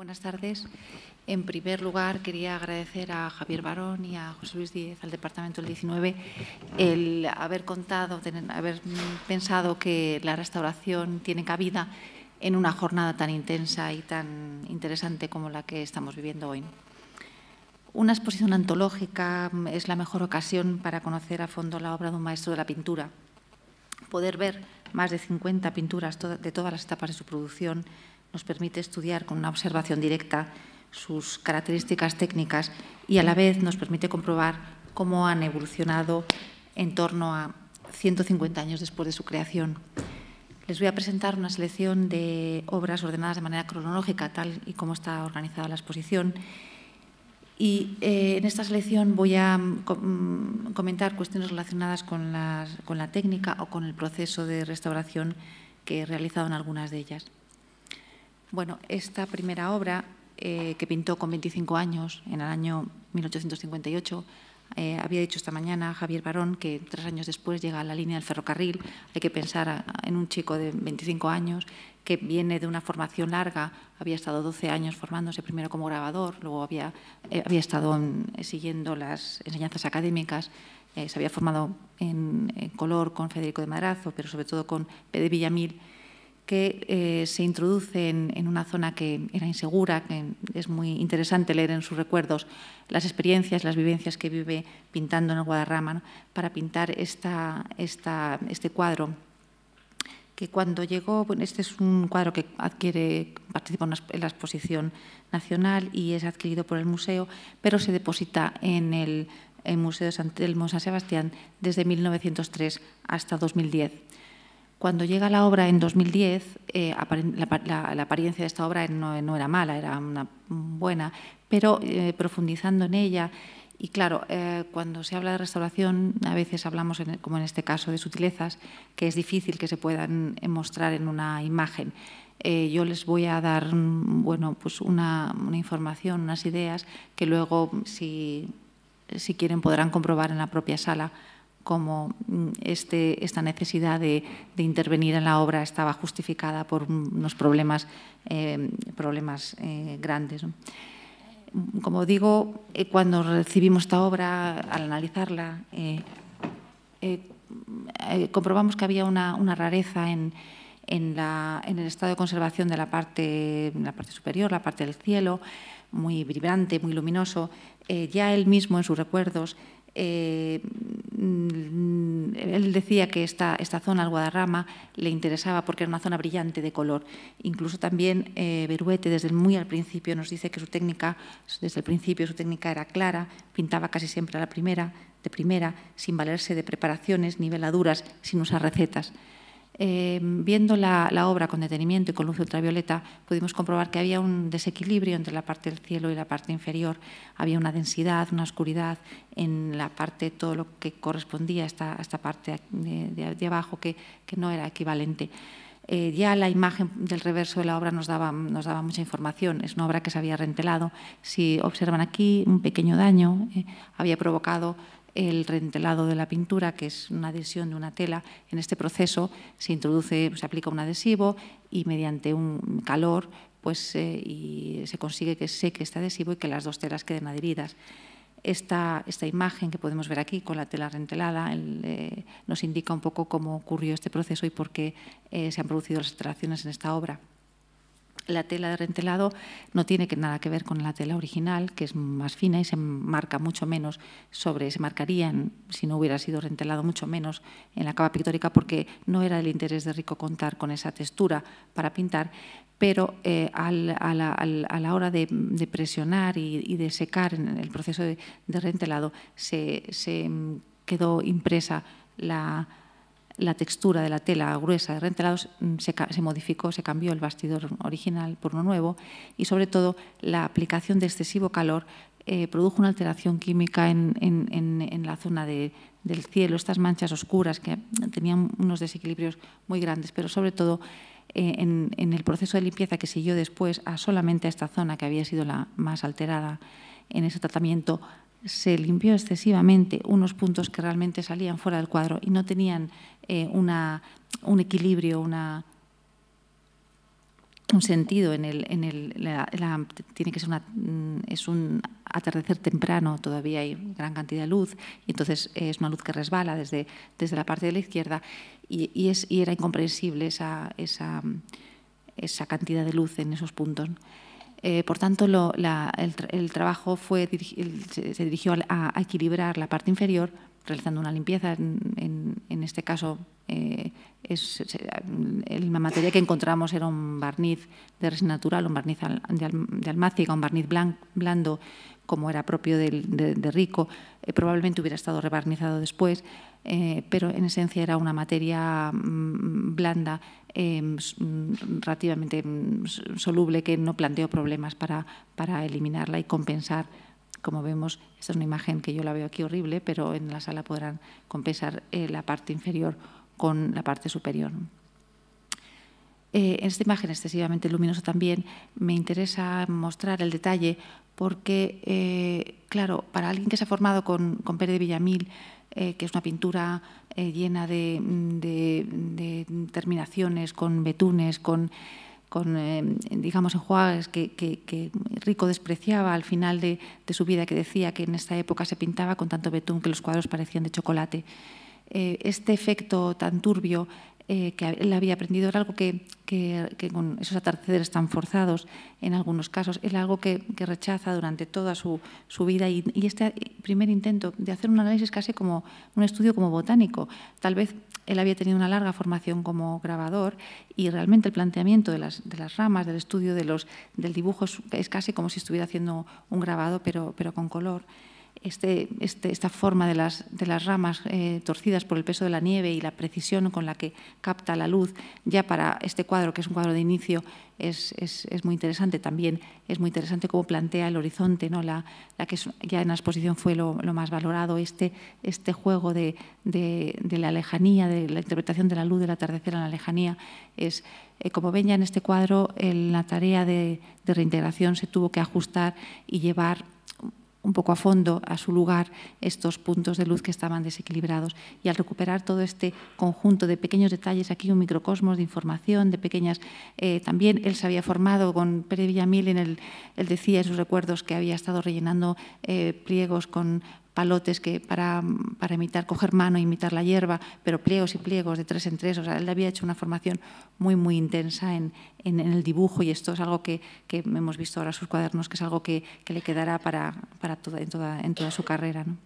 Buenas tardes. En primer lugar, quería agradecer a Javier Barón y a José Luis Díez, al Departamento del 19, el haber contado, haber pensado que la restauración tiene cabida en una jornada tan intensa y tan interesante como la que estamos viviendo hoy. Una exposición antológica es la mejor ocasión para conocer a fondo la obra de un maestro de la pintura. Poder ver más de 50 pinturas de todas las etapas de su producción nos permite estudiar con una observación directa sus características técnicas y a la vez nos permite comprobar cómo han evolucionado en torno a 150 años después de su creación. Les voy a presentar una selección de obras ordenadas de manera cronológica, tal y como está organizada la exposición. Y eh, en esta selección voy a mm, mm, comentar cuestiones relacionadas con la técnica o con el proceso de restauración que he realizado en algunas de ellas. Bueno, esta primera obra eh, que pintó con 25 años, en el año 1858, eh, había dicho esta mañana Javier Barón que tres años después llega a la línea del ferrocarril. Hay que pensar en un chico de 25 años que viene de una formación larga, había estado 12 años formándose primero como grabador, luego había, eh, estado siguiendo las enseñanzas académicas, se había formado en, color con Federico de Madrazo, pero sobre todo con P. de Villamil que eh, se introduce en, una zona que era insegura, que es muy interesante leer en sus recuerdos las experiencias, las vivencias que vive pintando en el Guadarrama, para pintar esta, esta, este cuadro. Que cuando llegó, bueno, este es un cuadro que adquiere, participa en la exposición nacional y es adquirido por el museo, pero se deposita en el, Museo de San Telmo San Sebastián desde 1903 hasta 2010 cuando llega la obra en 2010, eh, la, apariencia de esta obra no, era mala, era una buena, pero eh, profundizando en ella, y claro, eh, cuando se habla de restauración, a veces hablamos, como en este caso, de sutilezas que es difícil que se puedan mostrar en una imagen. yo les voy a dar mm, bueno, pues una, información, unas ideas que luego, si, quieren, podrán comprobar en la propia sala como mm, este, esta necesidad de, intervenir en la obra estaba justificada por unos problemas, em, eh, grandes. Como digo, eh, cuando recibimos esta obra, al analizarla, eh, comprobamos que había una, rareza en, el estado de conservación de la parte superior, la parte del cielo, muy vibrante, muy luminoso. ya él mismo, en sus recuerdos, eh, él decía que esta, zona, el Guadarrama, le interesaba porque era una zona brillante de color. Incluso también eh, Beruete, desde muy al principio, nos dice que su técnica, desde el principio su técnica era clara, pintaba casi siempre la primera, de primera, sin valerse de preparaciones ni veladuras, sin usar recetas. Em, viendo la, obra con detenimiento y con luz ultravioleta, pudimos comprobar que había un desequilibrio entre la parte del cielo y la parte inferior. Había una densidad, una oscuridad en la parte, todo lo que correspondía a esta, parte de, abajo que, no era equivalente. Eh, ya la imagen del reverso de la obra nos daba, mucha información. Es una obra que se había rentelado. Si observan aquí, un pequeño daño eh, había provocado el rentelado de la pintura, que es una adhesión de una tela. En este proceso se introduce, se aplica un adhesivo y mediante un calor pues, eh, se consigue que seque este adhesivo y que las dos telas queden adheridas. Esta, imagen que podemos ver aquí con la tela rentelada eh, nos indica un poco cómo ocurrió este proceso y por qué eh, se han producido las alteraciones en esta obra la tela de rentelado no tiene nada que ver con la tela original, que es más fina y se marca mucho menos sobre, se marcarían, si no hubiera sido rentelado, mucho menos en la capa pictórica, porque no era el interés de Rico contar con esa textura para pintar, pero eh, a, la, hora de, presionar y, de secar en el proceso de, rentelado se quedó impresa la la textura de la tela gruesa de rentelados mm, se, modificó, se cambió el bastidor original por uno nuevo y sobre todo la aplicación de excesivo calor eh, produjo una alteración química en, la zona del cielo, estas manchas oscuras que tenían unos desequilibrios muy grandes, pero sobre todo eh, en, el proceso de limpieza que siguió después a solamente a esta zona que había sido la más alterada en ese tratamiento, se limpió excesivamente unos puntos que realmente salían fuera del cuadro y no tenían eh, una, un equilibrio, una, un sentido en el, tiene que ser una, mm, es un atardecer temprano todavía hay gran cantidad de luz y entonces es una luz que resbala desde, la parte de la izquierda y, es, y era incomprensible esa cantidad de luz en esos puntos. Eh, por tanto, el, trabajo fue, se, dirigió a, equilibrar la parte inferior, realizando una limpieza. En, este caso, eh, la materia que encontramos era un barniz de resina natural, un barniz de, un barniz blando, como era propio de, Rico. Eh, probablemente hubiera estado rebarnizado después. Eh, pero en esencia era una materia mm, blanda, em, mm, relativamente mm, soluble, que no planteó problemas para, eliminarla y compensar como vemos, esta es una imagen que yo la veo aquí horrible, pero en la sala podrán compensar eh, la parte inferior con la parte superior. en eh, esta imagen excesivamente luminosa también me interesa mostrar el detalle porque, claro, para alguien que se ha formado con, con Pérez de Villamil, eh, que es una pintura eh, llena mm, de, terminaciones, con betunes, con, eh, digamos, enjuagues que, que, Rico despreciaba al final de, de, su vida, que decía que en esta época se pintaba con tanto betún que los cuadros parecían de chocolate. este efecto tan turbio eh, que él había aprendido, era algo que, con esos atardeceres tan forzados en algunos casos, era algo que, rechaza durante toda su, vida y, este primer intento de hacer un análisis casi como un estudio como botánico. Tal vez él había tenido una larga formación como grabador y realmente el planteamiento de las, de las ramas, del estudio de los, del dibujo es, casi como si estuviera haciendo un grabado pero, pero con color este, este, esta forma de las, de las ramas eh, torcidas por el peso de la nieve y la precisión con la que capta la luz, ya para este cuadro, que es un cuadro de inicio, es, es, es muy interesante también. Es muy interesante cómo plantea el horizonte, ¿no? la, la que ya en la exposición fue lo, más valorado, este, este juego de, de, la lejanía, de la interpretación de la luz del atardecer en la lejanía. Es, eh, como ven ya en este cuadro, en la tarea de, de reintegración se tuvo que ajustar y llevar un poco a fondo a su lugar estos puntos de luz que estaban desequilibrados. Y al recuperar todo este conjunto de pequeños detalles, aquí un microcosmos de información, de pequeñas... Eh, también él se había formado con Pere Villamil, en el, él decía en sus recuerdos que había estado rellenando eh, pliegos con palotes que para, para imitar, coger mano, e imitar la hierba, pero pliegos y pliegos de tres en tres. O sea, él había hecho una formación muy, muy intensa en, en, el dibujo y esto es algo que, que, hemos visto ahora sus cuadernos, que es algo que, que le quedará para, para toda, en, toda, en toda su carrera. ¿no?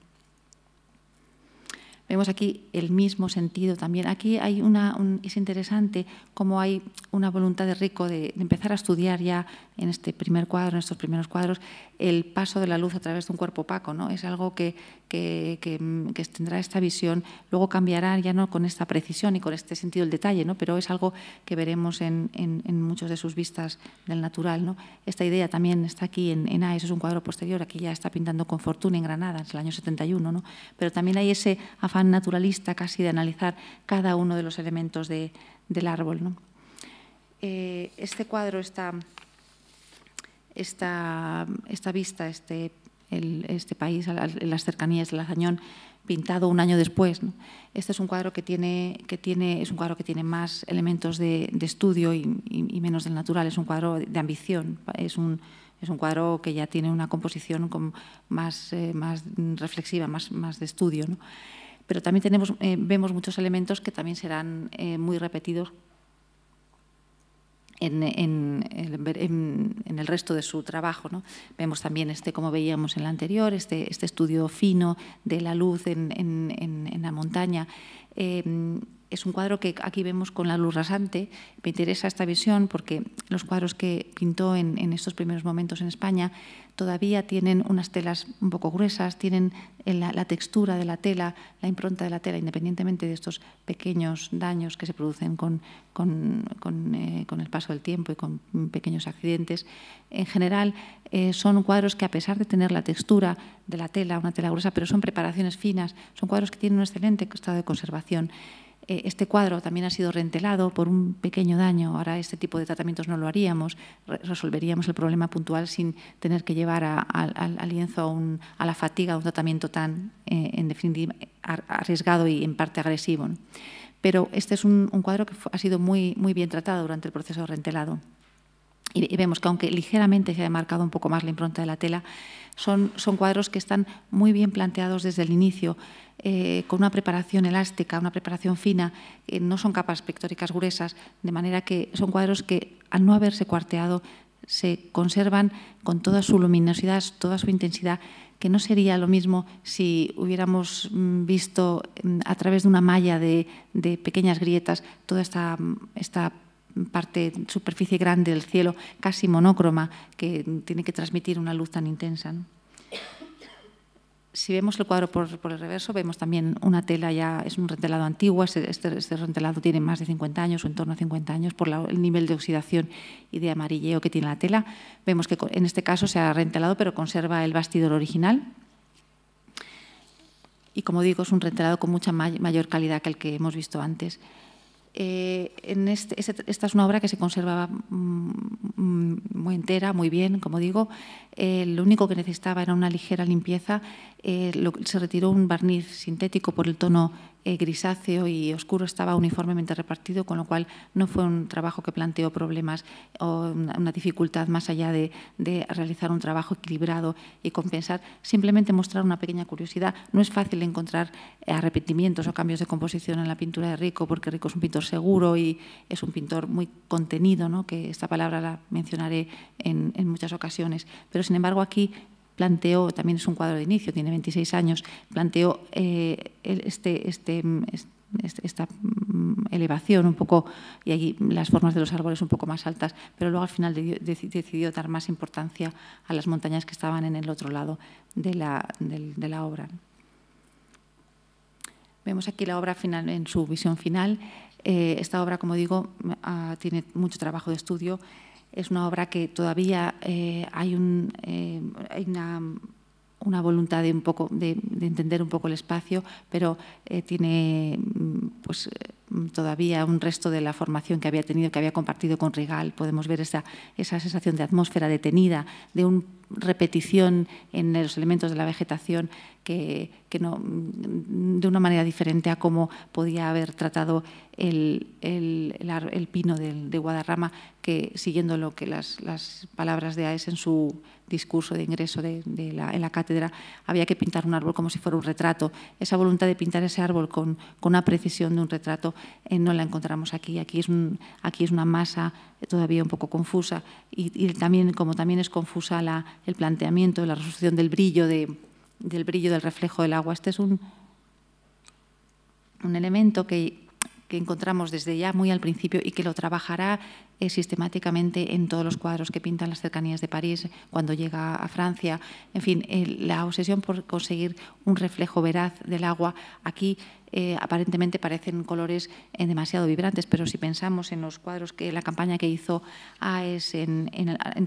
Vemos aquí el mismo sentido también. Aquí hay una, es interesante cómo hay una voluntad de Rico de, empezar a estudiar ya en este primer cuadro, en estos primeros cuadros, el paso de la luz a través de un cuerpo opaco. ¿no? Es algo que, que, que, tendrá esta visión, luego cambiará ya no con esta precisión y con este sentido del detalle, ¿no? pero es algo que veremos en, en, muchos de sus vistas del natural. ¿no? Esta idea también está aquí en, en A, eso es un cuadro posterior, aquí ya está pintando con fortuna en Granada, en el año 71, ¿no? pero también hay ese naturalista casi de analizar cada uno de los elementos del árbol. Eh, este cuadro, esta, vista, este, este país, en las cercanías de Lazañón, pintado un año después. Este es un cuadro que tiene, que tiene, es un cuadro que tiene más elementos de, estudio y, menos del natural. Es un cuadro de ambición. Es un, es un cuadro que ya tiene una composición más, eh, más reflexiva, más, más de estudio. ¿no? pero también eh, vemos muchos elementos que también serán eh, muy repetidos en, el resto de su trabajo. ¿no? Vemos también, este, como veíamos en la anterior, este, este estudio fino de la luz en, la montaña. Eh, es un cuadro que aquí vemos con la luz rasante. Me interesa esta visión porque los cuadros que pintó en, estos primeros momentos en España todavía tienen unas telas un poco gruesas, tienen eh, la, textura de la tela, la impronta de la tela, independientemente de estos pequeños daños que se producen con, eh, el paso del tiempo y con pequeños accidentes. En general, eh, son cuadros que, a pesar de tener la textura de la tela, una tela gruesa, pero son preparaciones finas, son cuadros que tienen un excelente estado de conservación. Eh, este cuadro también ha sido rentelado por un pequeño daño. Ahora este tipo de tratamientos no lo haríamos. resolveríamos el problema puntual sin tener que llevar al lienzo a, la fatiga un tratamiento tan, eh, en definitiva, arriesgado y en parte agresivo. Pero este es un, cuadro que ha sido muy, muy bien tratado durante el proceso de rentelado y vemos que aunque ligeramente se ha marcado un poco más la impronta de la tela, son, son cuadros que están muy bien planteados desde el inicio, eh, con una preparación elástica, una preparación fina, no son capas pictóricas gruesas, de manera que son cuadros que al no haberse cuarteado se conservan con toda su luminosidad, toda su intensidad, que no sería lo mismo si hubiéramos mm, visto mm, a través de una malla de, de pequeñas grietas toda esta, esta parte, superficie grande del cielo, casi monócroma, que tiene que transmitir una luz tan intensa. Si vemos el cuadro por, el reverso, vemos también una tela ya, es un rentelado antiguo, este, este, este rentelado tiene más de 50 años o en torno a 50 años por el nivel de oxidación y de amarilleo que tiene la tela. Vemos que en este caso se ha rentelado, pero conserva el bastidor original, y como digo es un rentelado con mucha mayor calidad que el que hemos visto antes. Eh, en este, esta es una obra que se conservaba mm, muy entera, muy bien, como digo. Eh, lo único que necesitaba era una ligera limpieza. Eh, se retiró un barniz sintético por el tono eh, grisáceo y oscuro estaba uniformemente repartido, con lo cual no fue un trabajo que planteó problemas o una, dificultad más allá de, realizar un trabajo equilibrado y compensar. Simplemente mostrar una pequeña curiosidad. No es fácil encontrar eh, arrepentimientos o cambios de composición en la pintura de Rico, porque Rico es un pintor seguro y es un pintor muy contenido, ¿no? que esta palabra la mencionaré en, en muchas ocasiones. Pero, sin embargo, aquí planteó, también es un cuadro de inicio, tiene 26 años, planteó eh, este, este, este, esta mm, elevación un poco, y allí las formas de los árboles un poco más altas, pero luego al final decidió dar más importancia a las montañas que estaban en el otro lado de la, obra. Vemos aquí la obra final, en su visión final. Eh, esta obra, como digo, tiene mucho trabajo de estudio. Es una obra que todavía eh, hay, un, eh, una, voluntad de, un poco, de, entender un poco el espacio, pero eh, tiene mm, pues, todavía un resto de la formación que había tenido, que había compartido con Regal. Podemos ver esa, esa sensación de atmósfera detenida, de un repetición en los elementos de la vegetación que, no, de una manera diferente a cómo podía haber tratado el, pino de, Guadarrama, que siguiendo lo que las, palabras de Aes en su discurso de ingreso de, la, en la cátedra, había que pintar un árbol como si fuera un retrato. Esa voluntad de pintar ese árbol con, con una precisión de un retrato eh, no la encontramos aquí. Aquí es, un, aquí es una masa eh, todavía un poco confusa y, también como también es confusa la, el planteamiento, de la resolución del brillo del brillo del reflejo del agua. Este es un, un elemento que, encontramos desde ya muy al principio y que lo trabajará eh, sistemáticamente en todos los cuadros que pintan las cercanías de París cuando llega a Francia. En fin, eh, la obsesión por conseguir un reflejo veraz del agua aquí eh, aparentemente parecen colores eh, demasiado vibrantes, pero si pensamos en los cuadros que la campaña que hizo AES en,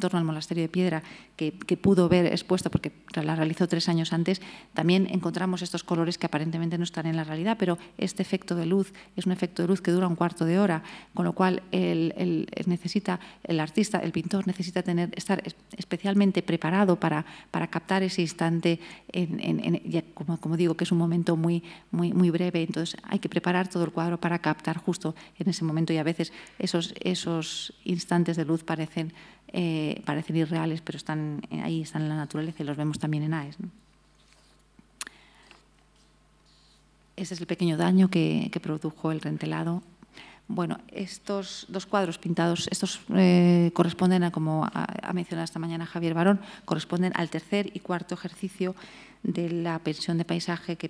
torno al monasterio de piedra, que, pudo ver expuesta porque la realizó tres años antes, también encontramos estos colores que aparentemente no están en la realidad, pero este efecto de luz es un efecto de luz que dura un cuarto de hora, con lo cual el, necesita, el artista, el pintor necesita tener, estar especialmente preparado para, para captar ese instante, como, como digo, que es un momento muy, muy, muy breve entonces hay que preparar todo el cuadro para captar justo en ese momento y a veces esos, instantes de luz parecen, eh, irreales, pero están eh, ahí, están en la naturaleza y los vemos también en AES. Ese es el pequeño daño que, produjo el rentelado bueno, estos dos cuadros pintados, estos eh, corresponden, a, como ha mencionado esta mañana Javier Barón, corresponden al tercer y cuarto ejercicio de la pensión de paisaje que,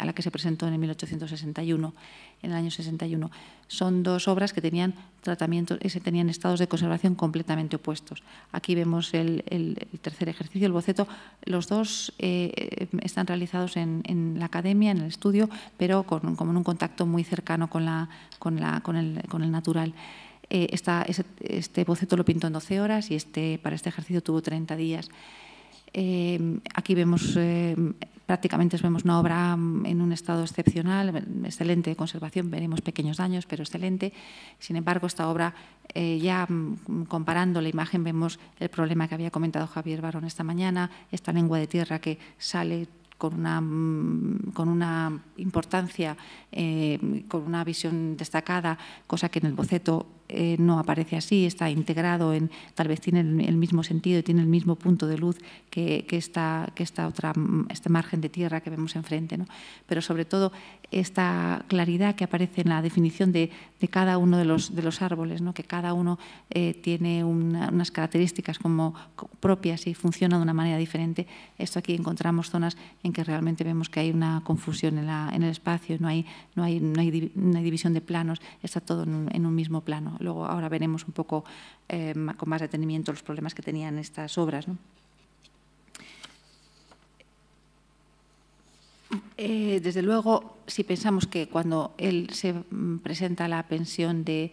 a la que se presentó en el 1861, en el año 61. Son dos obras que tenían tratamientos, eh, tenían estados de conservación completamente opuestos. Aquí vemos el, tercer ejercicio, el boceto. Los dos eh, están realizados en, la academia, en el estudio, pero con, un contacto muy cercano con, la, con, el, natural. Eh, este, boceto lo pintó en 12 horas y este, para este ejercicio tuvo 30 días. Em, aquí vemos, em, prácticamente vemos una obra em, en un estado excepcional, excelente de conservación, veremos pequeños daños, pero excelente. Sin embargo, esta obra, eh, ya comparando la imagen, vemos el problema que había comentado Javier Barón esta mañana, esta lengua de tierra que sale con una, con una importancia, con una visión destacada, cosa que en el boceto eh, no aparece así, está integrado en, tal vez tiene el, mismo sentido, y tiene el mismo punto de luz que, esta, que otra, este margen de tierra que vemos enfrente. Pero sobre todo esta claridad que aparece en la definición de, de cada uno de los, de los árboles, ¿no? que cada uno eh, tiene unas características como propias y funciona de una manera diferente. Esto aquí encontramos zonas en que realmente vemos que hay una confusión en, el espacio, no hay, no, hay, no, división de planos, está todo en un, mismo plano. Luego ahora veremos un poco eh, con más detenimiento los problemas que tenían estas obras. ¿no? Eh, desde luego, si pensamos que cuando él se mm, presenta la pensión de,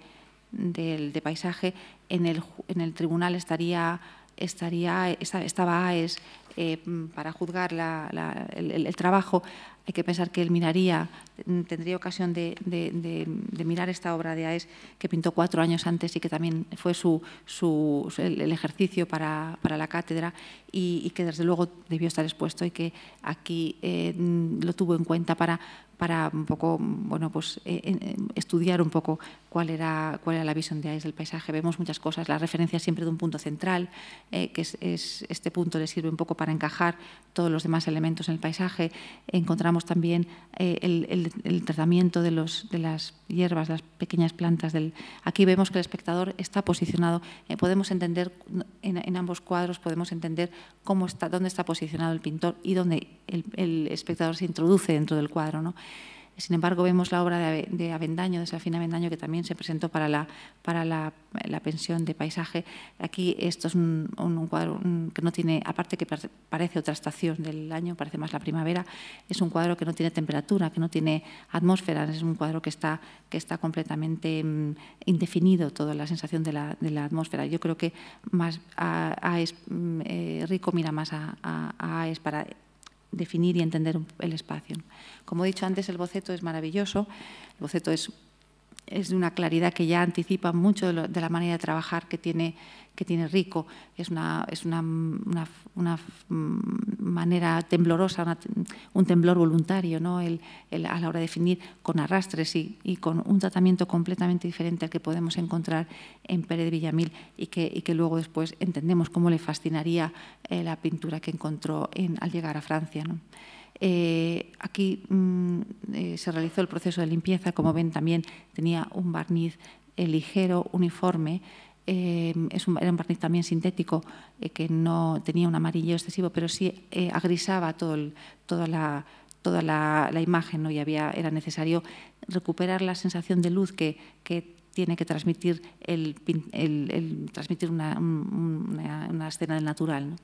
paisaje, en el, en el, tribunal estaría, estaría estaba AES eh, mm, para juzgar la, el, trabajo, hay que pensar que él miraría, tendría ocasión de, mirar esta obra de Aes que pintó cuatro años antes y que también fue su, el ejercicio para, la cátedra y, que desde luego debió estar expuesto y que aquí eh, lo tuvo en cuenta para, para un poco bueno pues eh, estudiar un poco cuál era cuál era la visión de Aes del paisaje vemos muchas cosas la referencia siempre de un punto central eh, que es, este punto le sirve un poco para encajar todos los demás elementos en el paisaje encontramos también eh, el, tratamiento de, los, de, las hierbas, las pequeñas plantas. Del, aquí vemos que el espectador está posicionado. Eh, podemos entender, en, ambos cuadros podemos entender cómo está, dónde está posicionado el pintor y dónde el, espectador se introduce dentro del cuadro. ¿no? Sin embargo, vemos la obra de Avendaño, de Salfín Avendaño, que también se presentó para la, para la, pensión de paisaje. Aquí esto es un, cuadro que no tiene, aparte que parece otra estación del año, parece más la primavera, es un cuadro que no tiene temperatura, que no tiene atmósfera, es un cuadro que está, que está completamente mm, indefinido, toda la sensación de la, atmósfera. Yo creo que más a, mm, eh, Rico mira más a, a, a es para definir y entender el espacio. Como he dicho antes, el boceto es maravilloso. El boceto es es de una claridad que ya anticipa mucho de, la manera de trabajar que tiene, que tiene Rico. Es una, es una, una, mm, manera temblorosa, un temblor voluntario ¿no? a la hora de definir con arrastres y, con un tratamiento completamente diferente al que podemos encontrar en Pérez de Villamil y que, que luego después entendemos cómo le fascinaría eh, la pintura que encontró al llegar a Francia. ¿no? Eh, aquí mm, eh, se realizó el proceso de limpieza, como ven también tenía un barniz eh, ligero, uniforme, era un barniz también sintético que no tenía un amarillo excesivo, pero sí agrisaba toda la imagen y había, era necesario recuperar la sensación de luz que, tiene que transmitir, transmitir una, escena del natural.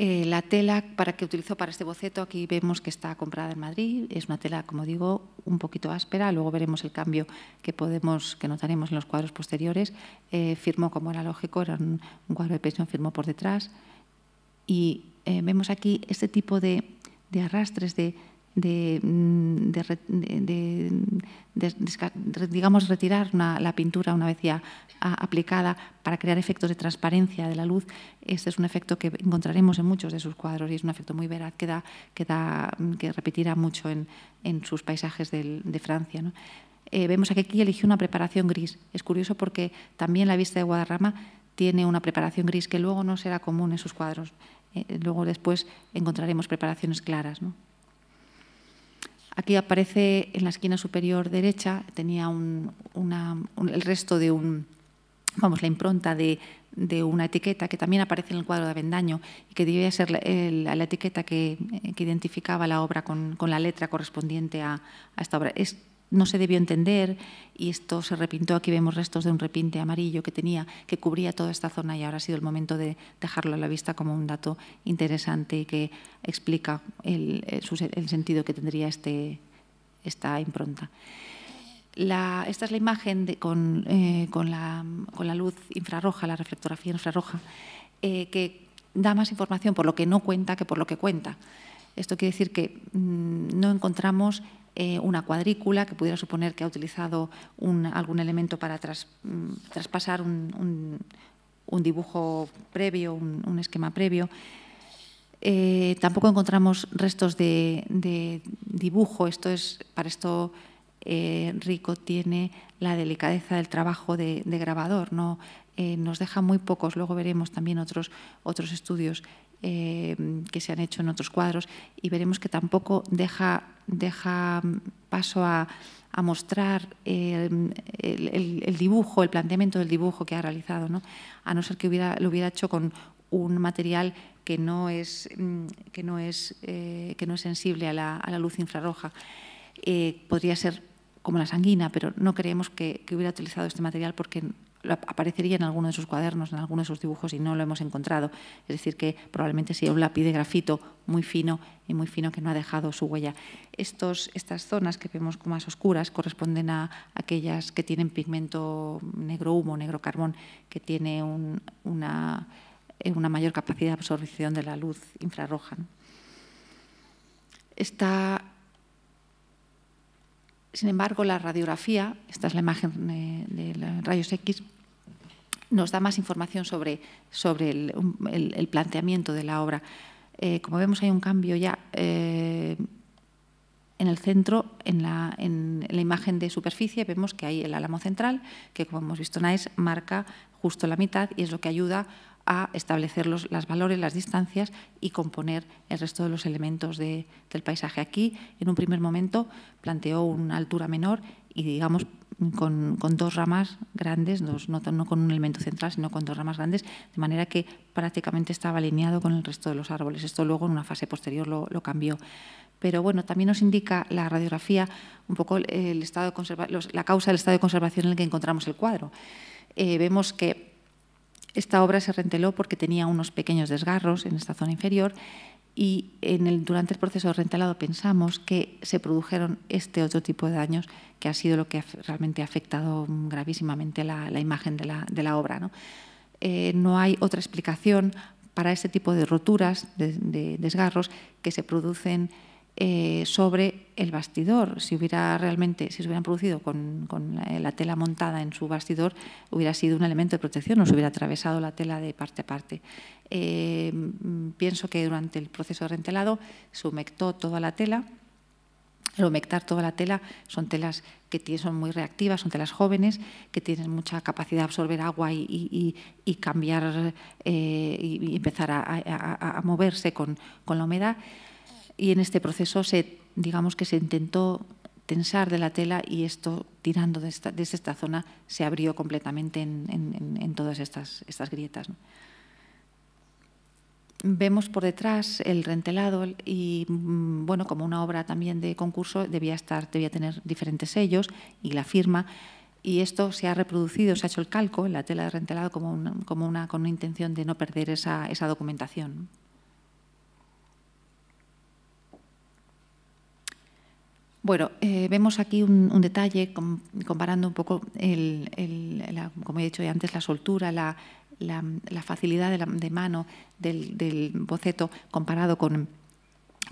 Eh, la tela para que utilizo para este boceto, aquí vemos que está comprada en Madrid, es una tela, como digo, un poquito áspera, luego veremos el cambio que podemos, que notaremos en los cuadros posteriores. Eh, firmó como era lógico, era un, cuadro de presión, firmó por detrás. Y eh, vemos aquí este tipo de, de arrastres, de, de, mm, digamos, retirar la pintura una vez ya aplicada para crear efectos de transparencia de la luz. Este es un efecto que encontraremos en muchos de sus cuadros y es un efecto muy veraz que, da, que, da, que repetirá mucho en, sus paisajes de Francia. ¿no? Eh, vemos aquí que eligió una preparación gris. Es curioso porque también la vista de Guadarrama tiene una preparación gris que luego no será común en sus cuadros. Eh, luego después encontraremos preparaciones claras. ¿no? Aquí aparece en la esquina superior derecha, tenía un, el resto de un, vamos, la impronta de, una etiqueta que también aparece en el cuadro de Avendaño y que debía ser la, etiqueta eh, que, identificaba la obra con, la letra correspondiente a, a esta obra. Es no se debió entender y esto se repintó. Aquí vemos restos de un repinte amarillo que tenía, que cubría toda esta zona y ahora ha sido el momento de dejarlo a la vista como un dato interesante que explica el, eh, sentido que tendría este, esta impronta. esta es la imagen eh, con, la, luz infrarroja, la reflectografía infrarroja, eh, que da más información por lo que no cuenta que por lo que cuenta. Esto quiere decir que mm, no encontramos eh, una cuadrícula que pudiera suponer que ha utilizado algún elemento para mm, traspasar un, dibujo previo, un, esquema previo. Eh, tampoco encontramos restos de, dibujo. Esto es, para esto eh, Rico tiene la delicadeza del trabajo de, grabador. ¿no? nos deja muy pocos. Luego veremos también otros, otros estudios que se han hecho en otros cuadros y veremos que tampoco deja deja mm, paso a, mostrar eh, el, dibujo, el planteamiento del dibujo que ha realizado, a no ser que hubiera, lo hubiera hecho con un material que no es, mm, que no es, eh, que no es sensible a la, luz infrarroja. Eh, podría ser como la sanguina, pero no creemos que, hubiera utilizado este material porque aparecería en alguno de sus cuadernos, en alguno de sus dibujos y no lo hemos encontrado. Es decir, que probablemente sea un lápiz de grafito muy fino y muy fino que no ha dejado su huella. Estos, estas zonas que vemos como más oscuras corresponden a aquellas que tienen pigmento negro humo, negro carbón, que tiene eh, una, mayor capacidad de absorción de la luz infrarroja. Esta, sin embargo, la radiografía, esta es la imagen de, rayos X, nos da más información sobre, sobre el, planteamiento de la obra. Eh, como vemos, hay un cambio ya eh, en el centro, en la, la, imagen de superficie, vemos que hay el álamo central, que como hemos visto en e marca justo la mitad y es lo que ayuda a establecer los las valores, las distancias y componer el resto de los elementos del paisaje. Aquí, en un primer momento, planteó una altura menor y, digamos, con, dos ramas grandes, no, no, con un elemento central, sino con dos ramas grandes, de manera que prácticamente estaba alineado con el resto de los árboles. Esto luego, en una fase posterior, lo, cambió pero bueno, también nos indica la radiografía un poco el estado de la causa del estado de conservación en el que encontramos el cuadro. Eh, vemos que esta obra se renteló porque tenía unos pequeños desgarros en esta zona inferior y durante el proceso de rentelado pensamos que se produjeron este otro tipo de daños que ha sido lo que realmente ha afectado gravísimamente la, imagen de la, obra. Eh, ¿no? hay otra explicación para este tipo de roturas, de desgarros que se producen eh, sobre el bastidor. Si hubiera realmente, si se hubieran producido con, eh, la, tela montada en su bastidor, hubiera sido un elemento de protección, no se hubiera atravesado la tela de parte a parte. Eh, mm, pienso que durante el proceso de rentelado se humectó toda la tela. lo humectar toda la tela son telas que son muy reactivas, son telas jóvenes, que tienen mucha capacidad de absorber agua y, cambiar y empezar a, moverse con, con la humedad y en este proceso se, digamos que se intentó tensar de la tela y esto tirando desde esta zona se abrió completamente en, todas estas, estas grietas. Vemos por detrás el rentelado y, mm, bueno, como una obra también de concurso, debía, estar, debía tener diferentes sellos y la firma. Y esto se ha reproducido, se ha hecho el calco en la tela de rentelado como una, con una intención de no perder esa documentación. Bueno, eh, vemos aquí un, detalle comparando un poco, como he dicho antes, la soltura, la, facilidad de, mano del, boceto comparado con,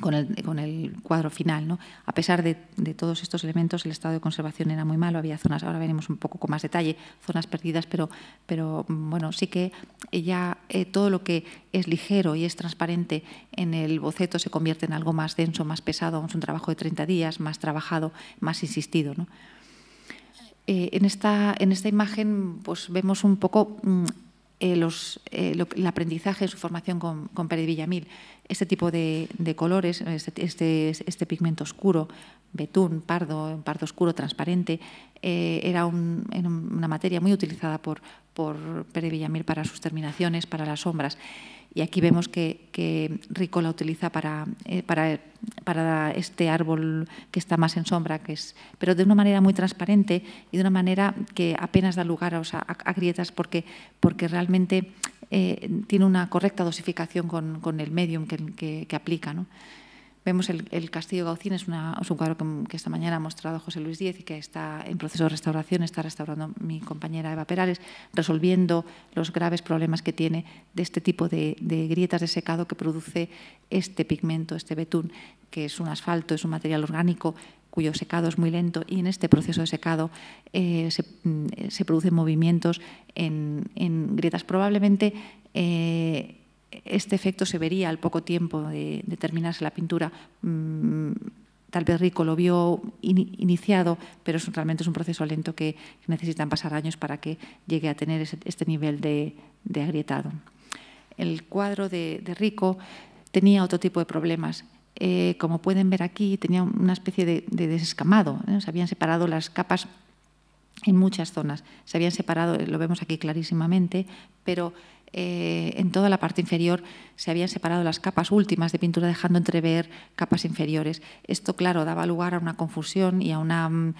con el, cuadro final. ¿no? A pesar de, todos estos elementos, el estado de conservación era muy malo, había zonas, ahora veremos un poco con más detalle, zonas perdidas, pero, pero bueno, sí que ya eh, todo lo que es ligero y es transparente en el boceto se convierte en algo más denso, más pesado, es un trabajo de 30 días, más trabajado, más insistido. Eh, en, esta, en esta imagen pues, vemos un poco... Mm, eh, los, el aprendizaje en su formación con, con Pérez Villamil este tipo de, colores, este, este, este, pigmento oscuro, betún, pardo, pardo oscuro, transparente, eh, era una materia muy utilizada por, por Pere Villamil para sus terminaciones, para las sombras. Y aquí vemos que, Rico la utiliza para, eh, para, para, este árbol que está más en sombra, que es, pero de una manera muy transparente y de una manera que apenas da lugar a, grietas porque, porque realmente eh, tiene una correcta dosificación con, con el medium que que, aplica. Vemos el, Castillo Gaucín, es, un cuadro que, esta mañana ha mostrado José Luis Díez y que está en proceso de restauración, está restaurando mi compañera Eva Perales, resolviendo los graves problemas que tiene de este tipo de, grietas de secado que produce este pigmento, este betún, que es un asfalto, es un material orgánico, cuyo secado es muy lento y en este proceso de secado eh, mm, eh, se, producen movimientos en, grietas. Probablemente eh, este efecto se vería al poco tiempo de, terminarse la pintura. Mm, tal vez Rico lo vio iniciado, pero realmente es un proceso lento que necesitan pasar años para que llegue a tener este nivel de, agrietado. El cuadro de, Rico tenía otro tipo de problemas. Eh, como pueden ver aquí, tenía una especie de, desescamado. ¿eh? Se habían separado las capas en muchas zonas. Se habían separado, lo vemos aquí clarísimamente, pero eh, en toda la parte inferior se habían separado las capas últimas de pintura, dejando entrever capas inferiores. Esto, claro, daba lugar a una confusión y a una, mm,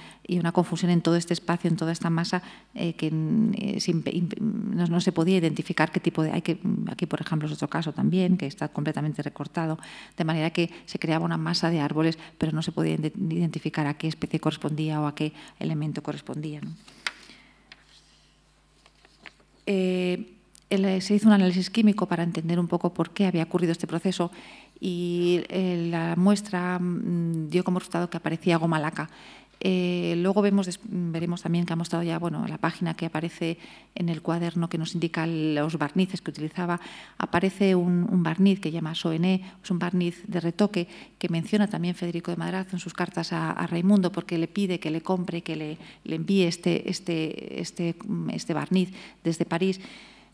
confusión en todo este espacio, en toda esta masa, eh, que mm, eh, no, se podía identificar qué tipo de... Hay que, mm, aquí, por ejemplo, es otro caso también, que está completamente recortado, de manera que se creaba una masa de árboles, pero no se podía identificar a qué especie correspondía o a qué elemento correspondía. Eh, se hizo un análisis químico para entender un poco por qué había ocurrido este proceso y eh, la muestra mm, dio como resultado que aparecía goma laca. Eh, luego vemos, veremos también que ha mostrado ya bueno, la página que aparece en el cuaderno que nos indica los barnices que utilizaba. Aparece un, barniz que llama Soené, es un barniz de retoque que menciona también Federico de Madrazo en sus cartas a, Raimundo porque le pide que le compre, que le, le envíe este, este, este, mm, este barniz desde París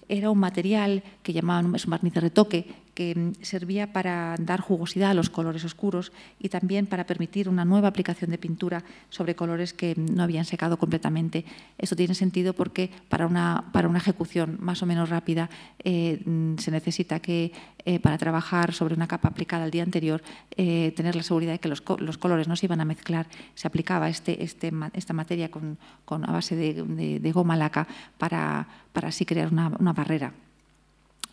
era un material que llamaban un barniz de retoque que mm, servía para dar jugosidad a los colores oscuros y también para permitir una nueva aplicación de pintura sobre colores que mm, no habían secado completamente. Esto tiene sentido porque para una, para una ejecución más o menos rápida eh, mm, se necesita que, eh, para trabajar sobre una capa aplicada al día anterior, eh, tener la seguridad de que los, colores no se iban a mezclar. Se aplicaba este, este, esta materia con, a base de, de goma laca para, para así crear una barrera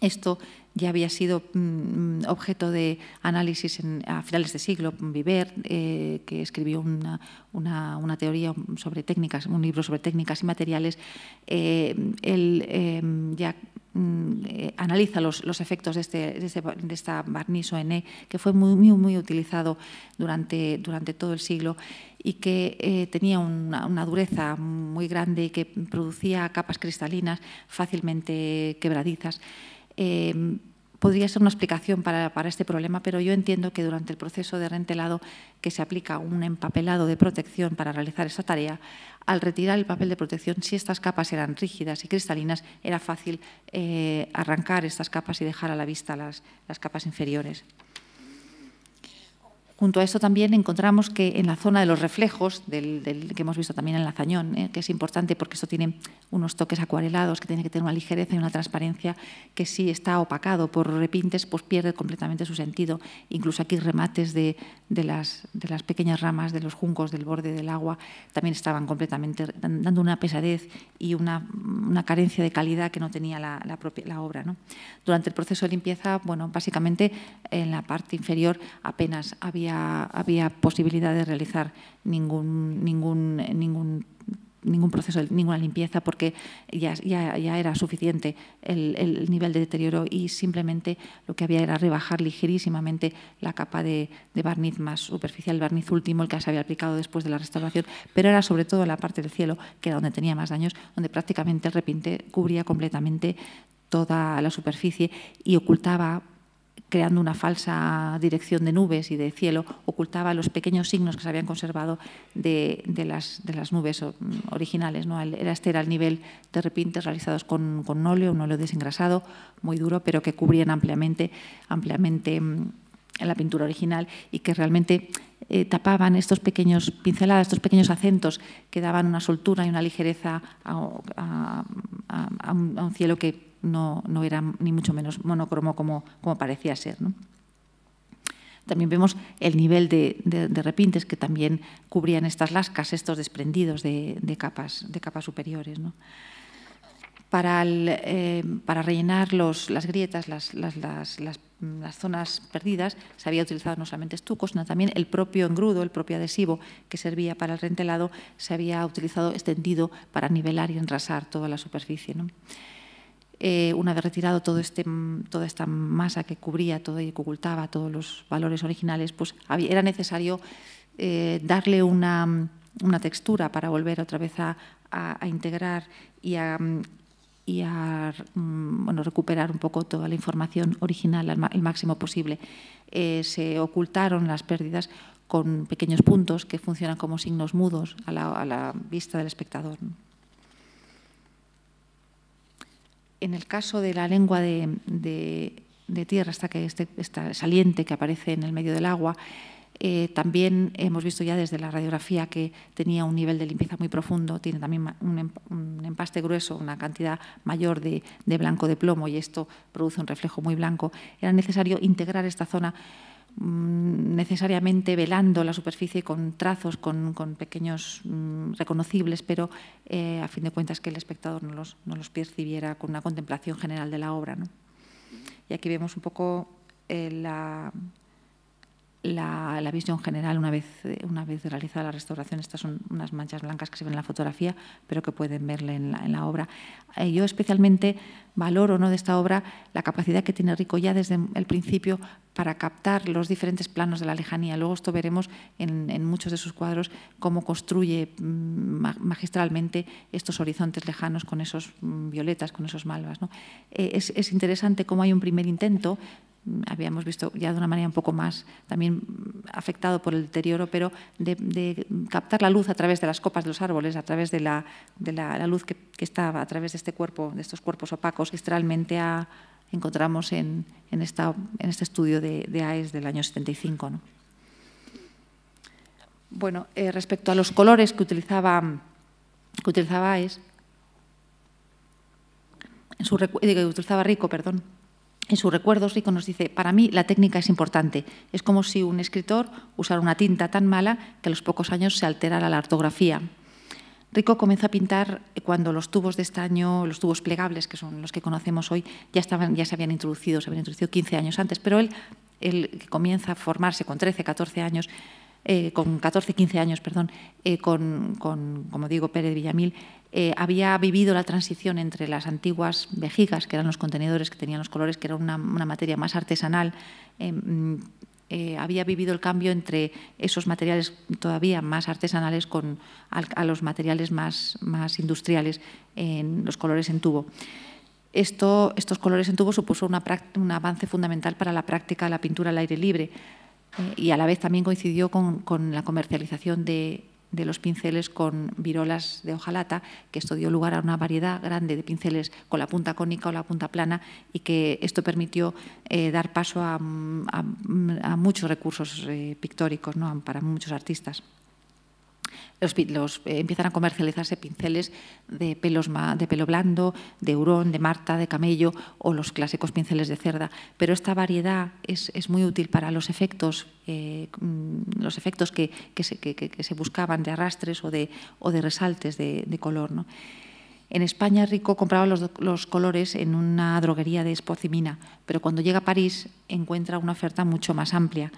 esto ya había sido mm, mm, objeto de análisis a finales de siglo. Viver, eh, que escribió una, teoría sobre técnicas, un libro sobre técnicas y materiales, eh, él eh, ya mm, analiza los, efectos de, este, de, este, esta barniz e que fue muy, utilizado durante, todo el siglo y que tenía una, una, dureza muy grande y que producía capas cristalinas fácilmente quebradizas. Em, podría ser una explicación para, este problema, pero yo entiendo que durante el proceso de rentelado que se aplica un empapelado de protección para realizar esa tarea, al retirar el papel de protección, si estas capas eran rígidas y cristalinas, era fácil eh, arrancar estas capas y dejar a la vista las capas inferiores. Junto a esto también encontramos que en la zona de los reflejos, del, que hemos visto también en la zañón, eh, que es importante porque esto tiene unos toques acuarelados, que tiene que tener una ligereza y una transparencia, que si está opacado por repintes, pues pierde completamente su sentido. Incluso aquí remates de, de, las, de las pequeñas ramas, de los juncos, del borde del agua, también estaban completamente dando una pesadez y una, una carencia de calidad que no tenía la, la, propia, la obra. ¿no? Durante el proceso de limpieza, bueno, básicamente en la parte inferior apenas había había, posibilidad de realizar ningún, ningún, ningún ningún proceso, ninguna limpieza, porque ya, ya, era suficiente el, nivel de deterioro y simplemente lo que había era rebajar ligerísimamente la capa de, de, barniz más superficial, el barniz último, el que se había aplicado después de la restauración, pero era sobre todo la parte del cielo, que era donde tenía más daños, donde prácticamente el repinte cubría completamente toda la superficie y ocultaba creando una falsa dirección de nubes y de cielo, ocultaba los pequeños signos que se habían conservado de, las, nubes mm, originales. ¿no? Era, este era el nivel de repintes realizados con, óleo, un óleo desengrasado, muy duro, pero que cubrían ampliamente, ampliamente mm, la pintura original y que realmente eh, tapaban estos pequeños pinceladas, estos pequeños acentos que daban una soltura y una ligereza a, un, cielo que no, era ni mucho menos monocromo como, como parecía ser. También vemos el nivel de, repintes que también cubrían estas lascas, estos desprendidos de, de capas, superiores. Eh, para, rellenar las grietas, las, zonas perdidas, se había utilizado no solamente estucos, sino también el propio engrudo, el propio adhesivo que servía para el rentelado, se había utilizado extendido para nivelar y enrasar toda la superficie. Eh, una vez retirado este, toda esta masa que cubría todo y que ocultaba todos los valores originales, pues era necesario eh, darle una, textura para volver otra vez a integrar y a y mm, bueno, recuperar un poco toda la información original el máximo posible. Eh, se ocultaron las pérdidas con pequeños puntos que funcionan como signos mudos a la, vista del espectador. En el caso de la lengua de, tierra, hasta que, este, esta saliente que aparece en el medio del agua, eh, también hemos visto ya desde la radiografía que tenía un nivel de limpieza muy profundo, tiene también em-, un, empaste grueso, una cantidad mayor de, blanco de plomo y esto produce un reflejo muy blanco. Era necesario integrar esta zona mm, necesariamente velando la superficie con trazos, con, pequeños mm, reconocibles, pero eh, a fin de cuentas que el espectador no los, no los percibiera con una contemplación general de la obra. Y aquí vemos un poco eh, la, la, visión general una vez, eh, una vez realizada la restauración. Estas son unas manchas blancas que se ven en la fotografía, pero que pueden verle en la, obra. Eh, yo especialmente valoro ¿no? de esta obra la capacidad que tiene Rico ya desde el principio para captar los diferentes planos de la lejanía. Luego esto veremos en, muchos de sus cuadros cómo construye mm, magistralmente estos horizontes lejanos con esos mm, violetas, con esos malvas. ¿no? Eh, es interesante cómo hay un primer intento habíamos visto ya de una manera un poco más también afectado por el deterioro, pero de, captar la luz a través de las copas de los árboles, a través de la, luz que, estaba, a través de este cuerpo, de estos cuerpos opacos, que realmente encontramos en, en, esta, en, este estudio de, AES del año 75. Bueno, eh, respecto a los colores que utilizaba, que utilizaba AES, en su, eh, que utilizaba Rico, perdón, en sus recuerdos, Rico nos dice, para mí la técnica es importante. Es como si un escritor usara una tinta tan mala que a los pocos años se alterara la ortografía. Rico comenzó a pintar cuando los tubos de estaño, los tubos plegables, que son los que conocemos hoy, ya, estaban, ya se habían introducido, se introducido 15 años antes, pero él, comienza a formarse con 13, 14 años, eh, con 14, 15 años, perdón, eh, con, con, como digo, Pérez Villamil, eh, había vivido la transición entre las antiguas vejigas, que eran los contenedores que tenían los colores, que era una, materia más artesanal, em, eh, había vivido el cambio entre esos materiales todavía más artesanales con, a, los materiales más, más, industriales en los colores en tubo. estos colores en tubo supuso un avance fundamental para la práctica de la pintura al aire libre eh, y a la vez también coincidió con la comercialización de de los pinceles con virolas de hojalata, que esto dio lugar a una variedad grande de pinceles con la punta cónica o la punta plana y que esto permitió eh, dar paso a, muchos recursos eh, pictóricos para muchos artistas. Eh, empiezan a comercializarse pinceles de, pelos de pelo blando, de hurón, de marta, de camello o los clásicos pinceles de cerda. Pero esta variedad es, muy útil para los efectos, eh, mm, los efectos que, se, buscaban de arrastres o de, resaltes de, color. En España Rico compraba los, los, colores en una droguería de Espocimina, pero cuando llega a París encuentra una oferta mucho más amplia.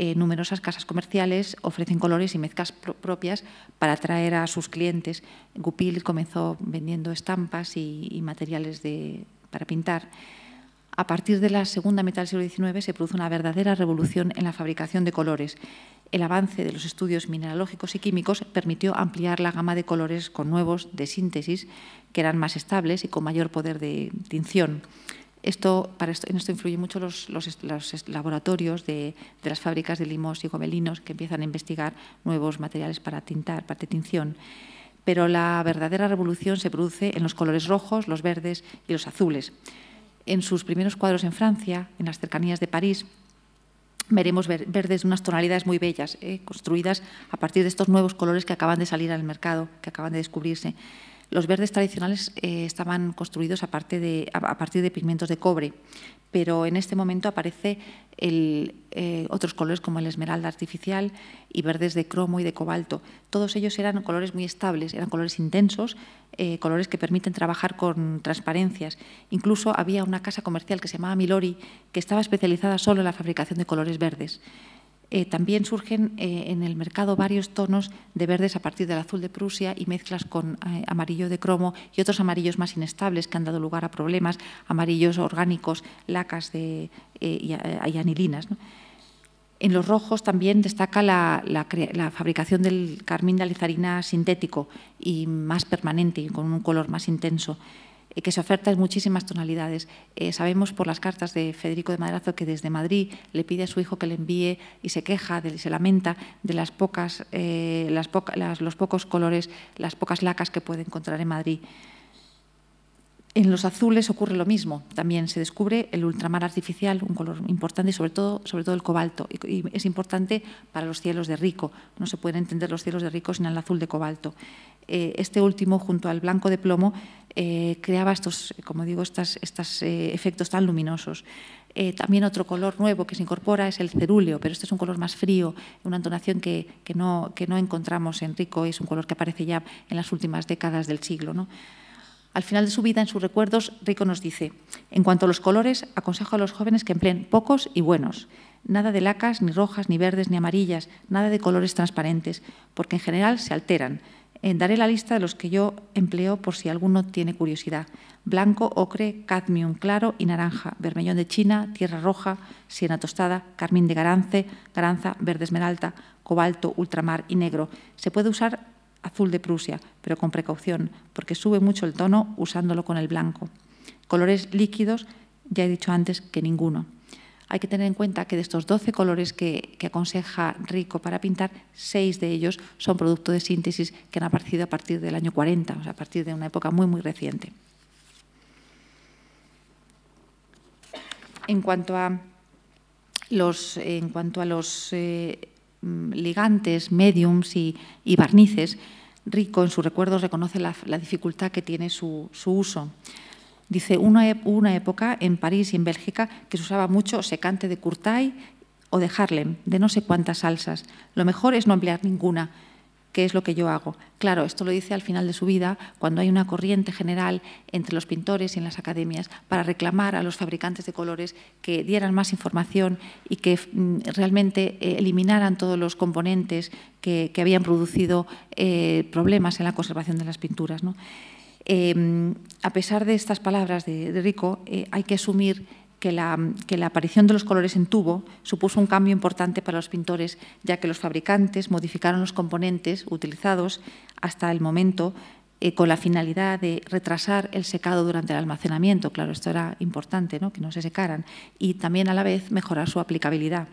Eh, numerosas casas comerciales ofrecen colores y mezclas propias para atraer a sus clientes. Goupil comenzó vendiendo estampas y, materiales para pintar. A partir de la segunda mitad del siglo XIX se produjo una verdadera revolución en la fabricación de colores. El avance de los estudios mineralógicos y químicos permitió ampliar la gama de colores con nuevos de síntesis que eran más estables y con mayor poder de tinción. Esto, esto, en esto influye mucho los, laboratorios de, las fábricas de limos y gomelinos que empiezan a investigar nuevos materiales para tintar, para tinción. Pero la verdadera revolución se produce en los colores rojos, los verdes y los azules. En sus primeros cuadros en Francia, en las cercanías de París, veremos verdes de unas tonalidades muy bellas, eh, construidas a partir de estos nuevos colores que acaban de salir al mercado, que acaban de descubrirse. Los verdes tradicionales eh, estaban construidos a, de, partir de pigmentos de cobre, pero en este momento aparecen eh, otros colores como el esmeralda artificial y verdes de cromo y de cobalto. Todos ellos eran colores muy estables, eran colores intensos, eh, colores que permiten trabajar con transparencias. Incluso había una casa comercial que se llamaba Milori, que estaba especializada solo en la fabricación de colores verdes. Eh, también surgen eh, en el mercado varios tonos de verdes a partir del azul de Prusia y mezclas con eh, amarillo de cromo y otros amarillos más inestables que han dado lugar a problemas, amarillos orgánicos, lacas de, y, anilinas. En los rojos también destaca la, la, fabricación del carmín de alizarina sintético y más permanente y con un color más intenso que se oferta en muchísimas tonalidades. Eh, sabemos por las cartas de Federico de Madrazo que desde Madrid le pide a su hijo que le envíe y se queja y se lamenta de las pocas, eh, los pocos colores, las pocas lacas que puede encontrar en Madrid. En los azules ocurre lo mismo. También se descubre el ultramar artificial, un color importante, sobre todo, sobre todo el cobalto. Y, es importante para los cielos de rico. No se pueden entender los cielos de rico sin el azul de cobalto. Eh, este último, junto al blanco de plomo, eh, creaba estos, eh, como digo, estos eh, efectos tan luminosos. también otro color nuevo que se incorpora es el cerúleo, pero este es un color más frío, una entonación que, no, encontramos en Rico, es un color que aparece ya en las últimas décadas del siglo. Al final de su vida, en sus recuerdos, Rico nos dice, en cuanto a los colores, aconsejo a los jóvenes que empleen pocos y buenos. Nada de lacas, ni rojas, ni verdes, ni amarillas, nada de colores transparentes, porque en general se alteran. Eh, daré la lista de los que yo empleo por si alguno tiene curiosidad. Blanco, ocre, cadmium claro y naranja, vermellón de China, tierra roja, siena tostada, carmín de garance, garanza, verde esmeralda, cobalto, ultramar y negro. Se puede usar azul de Prusia, pero con precaución, porque sube mucho el tono usándolo con el blanco. Colores líquidos, ya he dicho antes que ninguno hay que tener en cuenta que de estos 12 colores que, aconseja Rico para pintar, seis de ellos son producto de síntesis que han aparecido a partir del año 40, o sea, a partir de una época muy, muy reciente. En cuanto a los, en cuanto a los eh, ligantes, mediums y, barnices, Rico en sus recuerdos reconoce la, dificultad que tiene su, su uso. Dice, una, una época en París y en Bélgica que se usaba mucho secante de Curtay o de Harlem, de no sé cuántas salsas. Lo mejor es no emplear ninguna, que es lo que yo hago. Claro, esto lo dice al final de su vida, cuando hay una corriente general entre los pintores y en las academias para reclamar a los fabricantes de colores que dieran más información y que mm, realmente eh, eliminaran todos los componentes que, habían producido eh, problemas en la conservación de las pinturas. ¿no? Em, a pesar de estas palabras de, Rico, eh, hay que asumir que la, aparición de los colores en tubo supuso un cambio importante para los pintores, ya que los fabricantes modificaron los componentes utilizados hasta el momento eh, con la finalidad de retrasar el secado durante el almacenamiento. Claro, esto era importante, ¿no? que no se secaran, y también a la vez mejorar su aplicabilidad.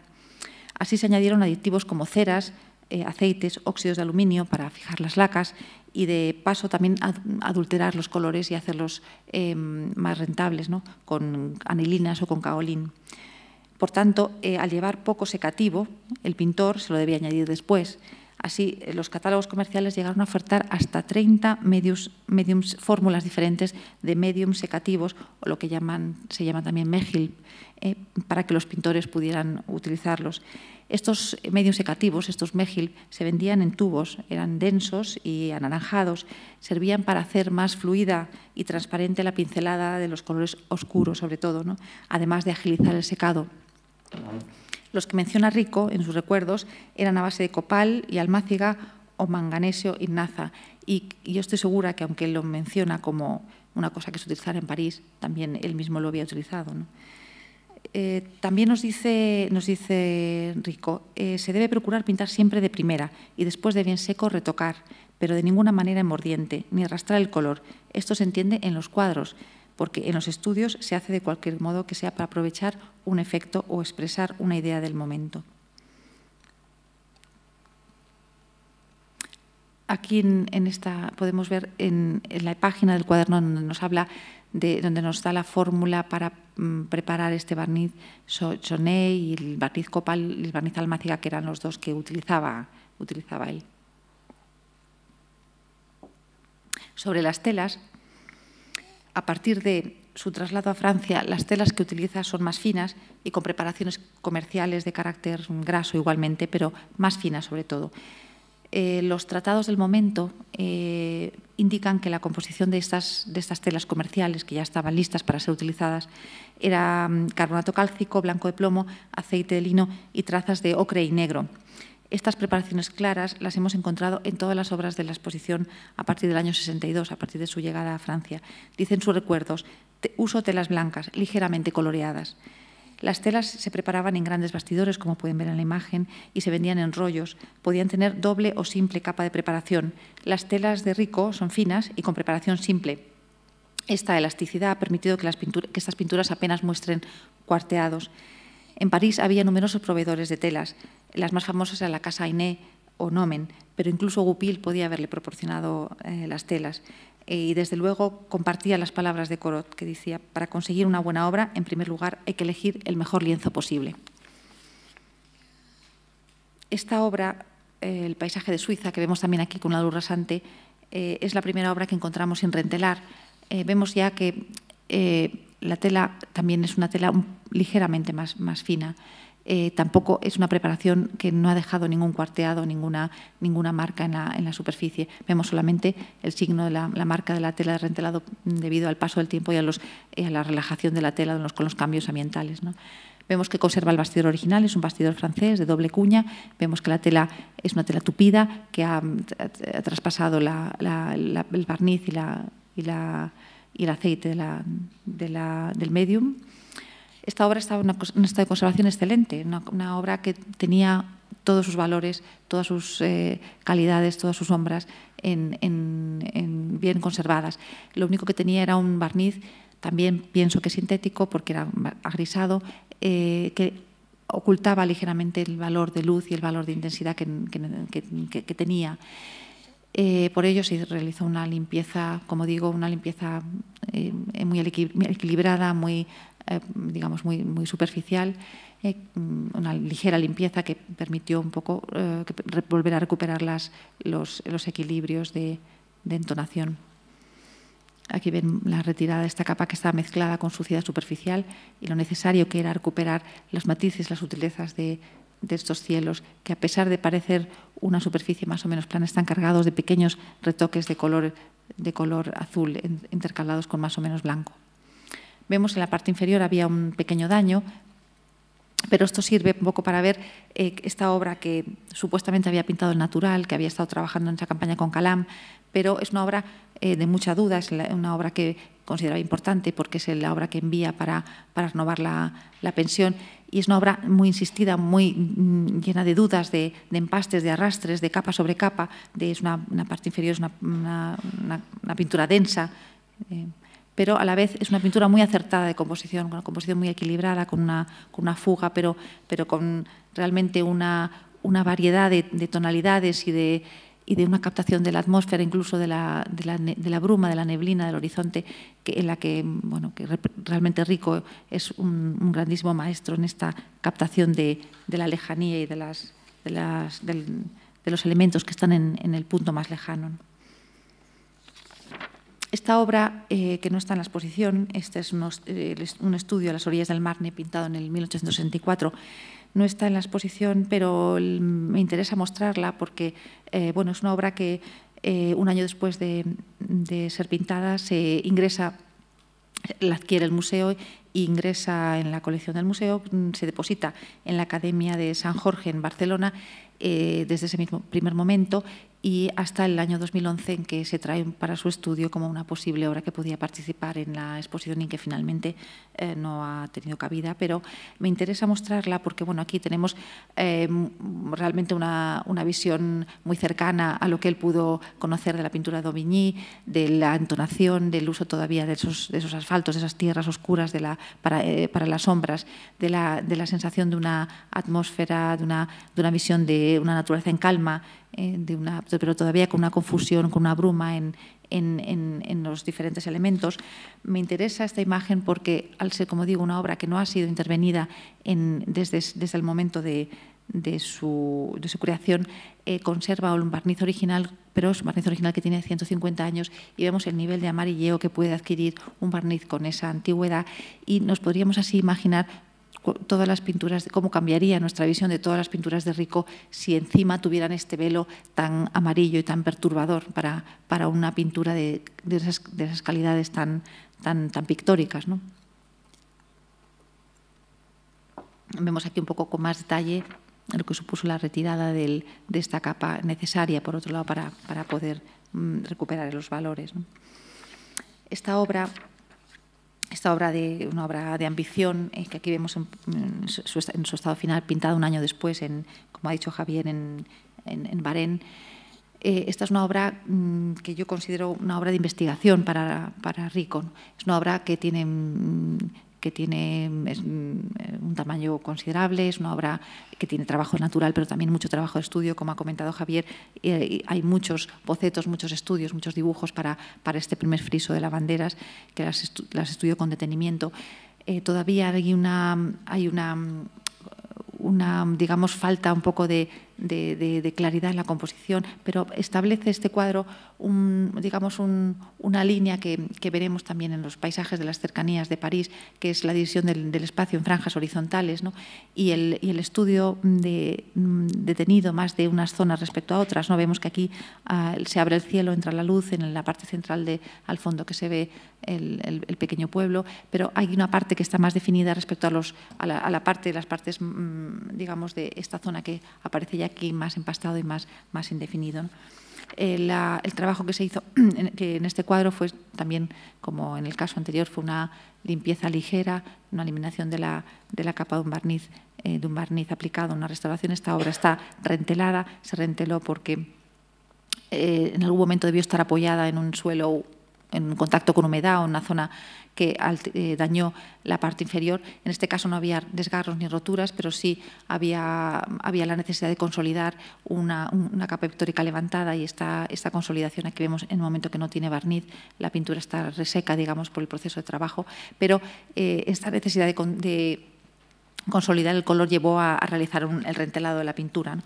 Así se añadieron aditivos como ceras, eh, aceites, óxidos de aluminio para fijar las lacas y de paso también adulterar los colores y hacerlos em, más rentables ¿no? con anilinas o con caolín. Por tanto, eh, al llevar poco secativo, el pintor se lo debía añadir después. Así, eh, los catálogos comerciales llegaron a ofertar hasta 30 fórmulas diferentes de mediums secativos, o lo que se llama también mejil, eh, para que los pintores pudieran utilizarlos. Estos medios secativos, estos mejil, se vendían en tubos, eran densos y anaranjados, servían para hacer más fluida y transparente la pincelada de los colores oscuros, sobre todo, ¿no? además de agilizar el secado. Los que menciona Rico en sus recuerdos eran a base de copal y almáciga o manganesio y naza, y yo estoy segura que, aunque lo menciona como una cosa que se utilizara en París, también él mismo lo había utilizado. Eh, también nos dice, nos dice Rico, eh, se debe procurar pintar siempre de primera y después de bien seco retocar, pero de ninguna manera mordiente, ni arrastrar el color. Esto se entiende en los cuadros, porque en los estudios se hace de cualquier modo que sea para aprovechar un efecto o expresar una idea del momento. aquí en, esta, podemos ver en, la página del cuaderno donde nos habla, de, donde nos da la fórmula para mm, preparar este barniz choné y el barniz copal el barniz almáciga, que eran los dos que utilizaba, utilizaba él. Sobre las telas, a partir de su traslado a Francia, las telas que utiliza son más finas y con preparaciones comerciales de carácter graso igualmente, pero más finas sobre todo. Eh, los tratados del momento eh, indican que la composición de estas, de estas telas comerciales, que ya estaban listas para ser utilizadas, era mm, carbonato cálcico, blanco de plomo, aceite de lino y trazas de ocre y negro. Estas preparaciones claras las hemos encontrado en todas las obras de la exposición a partir del año 62, a partir de su llegada a Francia. Dicen sus recuerdos, uso telas blancas, ligeramente coloreadas. Las telas se preparaban en grandes bastidores, como pueden ver en la imagen, y se vendían en rollos. Podían tener doble o simple capa de preparación. Las telas de rico son finas y con preparación simple. Esta elasticidad ha permitido que, estas pinturas apenas muestren cuarteados. En París había numerosos proveedores de telas. Las más famosas eran la Casa Ainé o Nomen, pero incluso Goupil podía haberle proporcionado eh, las telas. Eh, y desde luego compartía las palabras de Corot, que decía, para conseguir una buena obra, en primer lugar, hay que elegir el mejor lienzo posible. Esta obra, eh, El paisaje de Suiza, que vemos también aquí con la luz rasante, eh, es la primera obra que encontramos sin rentelar. vemos ya que la tela también es una tela ligeramente más fina. Eh, tampoco es una preparación que no ha dejado ningún cuarteado, ninguna, ninguna marca en la, superficie. Vemos solamente el signo de la, marca de la tela de rentelado debido al paso del tiempo y a, eh, la relajación de la tela con los cambios ambientales. Vemos que conserva el bastidor original, es un bastidor francés de doble cuña. Vemos que la tela es una tela tupida que ha, traspasado el barniz y, el aceite del medium. Esta obra estaba en un estado de conservación excelente, una, obra que tenía todos sus valores, todas sus eh, calidades, todas sus sombras bien conservadas. Lo único que tenía era un barniz, también pienso que sintético porque era agrisado, eh, que ocultaba ligeramente el valor de luz y el valor de intensidad que, tenía. Eh, por ello se realizó una limpieza, como digo, una limpieza muy equilibrada, muy eh, digamos, muy, superficial, eh, una ligera limpieza que permitió un poco eh, volver a recuperar las, los, equilibrios de, entonación. Aquí ven la retirada de esta capa que estaba mezclada con suciedad superficial y lo necesario que era recuperar los matices, las sutilezas de, estos cielos, que a pesar de parecer una superficie más o menos plana, están cargados de pequeños retoques de color, de color azul intercalados con más o menos blanco. Vemos en la parte inferior había un pequeño daño, pero esto sirve un poco para ver eh, esta obra que supuestamente había pintado el natural, que había estado trabajando en esa campaña con Calam, pero es una obra eh, de mucha duda, es una obra que consideraba importante porque es la obra que envía para, para renovar la, pensión y es una obra muy insistida, muy mm, llena de dudas, de, empastes, de arrastres, de capa sobre capa, de, es una, parte inferior, es una, pintura densa. Eh, pero a la vez es una pintura muy acertada de composición, con una composición muy equilibrada, con una, fuga, pero, pero con realmente una, variedad de, tonalidades y de, una captación de la atmósfera, incluso de la, bruma, de la neblina, del horizonte, que, en la que, realmente Rico es un, grandísimo maestro en esta captación de, la lejanía y de, de, los elementos que están en, el punto más lejano esta obra, eh, que no está en la exposición, este eh, es un estudio a las orillas del Marne pintado en el 1864, no está en la exposición, pero me interesa mostrarla porque eh, bueno, es una obra que un año después de, ser pintada se ingresa, la adquiere el museo ingresa en la colección del museo, se deposita en la Academia de San Jorge en Barcelona desde ese mismo primer momento y hasta el año 2011 en que se trae para su estudio como una posible obra que podía participar en la exposición y que finalmente eh, no ha tenido cabida, pero me interesa mostrarla porque bueno, aquí tenemos eh, realmente una, visión muy cercana a lo que él pudo conocer de la pintura de Daubigny, de la entonación, del uso todavía de esos, de esos asfaltos, de esas tierras oscuras de la, para, eh, las sombras, de la, de la sensación de una atmósfera, de de una visión de una naturaleza en calma, eh, pero todavía con una confusión, con una bruma en, los diferentes elementos. Me interesa esta imagen porque, al ser, como digo, una obra que no ha sido intervenida desde, desde el momento de, su, creación eh, conserva un barniz original, pero es un barniz original que tiene 150 años y vemos el nivel de amarilleo que puede adquirir un barniz con esa antigüedad y nos podríamos así imaginar todas las pinturas, cómo cambiaría nuestra visión de todas las pinturas de Rico si encima tuvieran este velo tan amarillo y tan perturbador para, para una pintura de, esas, calidades tan, tan, tan pictóricas. ¿no? Vemos aquí un poco con más detalle lo que supuso la retirada de esta capa necesaria, por otro lado, para, poder mm, recuperar los valores. Esta obra esta obra de una obra de ambición eh, que aquí vemos en, su, estado final pintada un año después en como ha dicho Javier en, en Barén eh, esta es una obra mm, que yo considero una obra de investigación para, para Rico. Es una obra que tiene mm, que tiene mm, eh, un tamaño considerable, es una obra que tiene trabajo natural, pero también mucho trabajo de estudio, como ha comentado Javier. hay muchos bocetos, muchos estudios, muchos dibujos para, para este primer friso de banderas, que las, estudio con detenimiento. Eh, todavía hay una, hay una digamos, falta un poco de, de, claridad en la composición, pero establece este cuadro digamos una línea que, veremos también en los paisajes de las cercanías de París, que es la división del, espacio en franjas horizontales y, el, estudio mm, detenido más de unas zonas respecto a otras. ¿no? Vemos que aquí ah, se abre el cielo, entra la luz, en la parte central de, al fondo que se ve el, pequeño pueblo, pero hay una parte que está más definida respecto a, los, la, a la parte las partes, mm, digamos, de esta zona que aparece ya aquí más empastado y más, más indefinido. Eh, el trabajo que se hizo en, este cuadro fue también, como en el caso anterior, fue una limpieza ligera, una eliminación de la, de la capa de un barniz, eh, de un barniz aplicado, una restauración. Esta obra está rentelada, se renteló porque eh, en algún momento debió estar apoyada en un suelo en contacto con humedad o en una zona que eh, dañó la parte inferior. En este caso no había desgarros ni roturas, pero sí había, había la necesidad de consolidar una, capa pictórica levantada y esta, esta consolidación aquí vemos en un momento que no tiene barniz, la pintura está reseca, digamos, por el proceso de trabajo, pero eh, esta necesidad de, consolidar el color llevó a, realizar un, el rentelado de la pintura.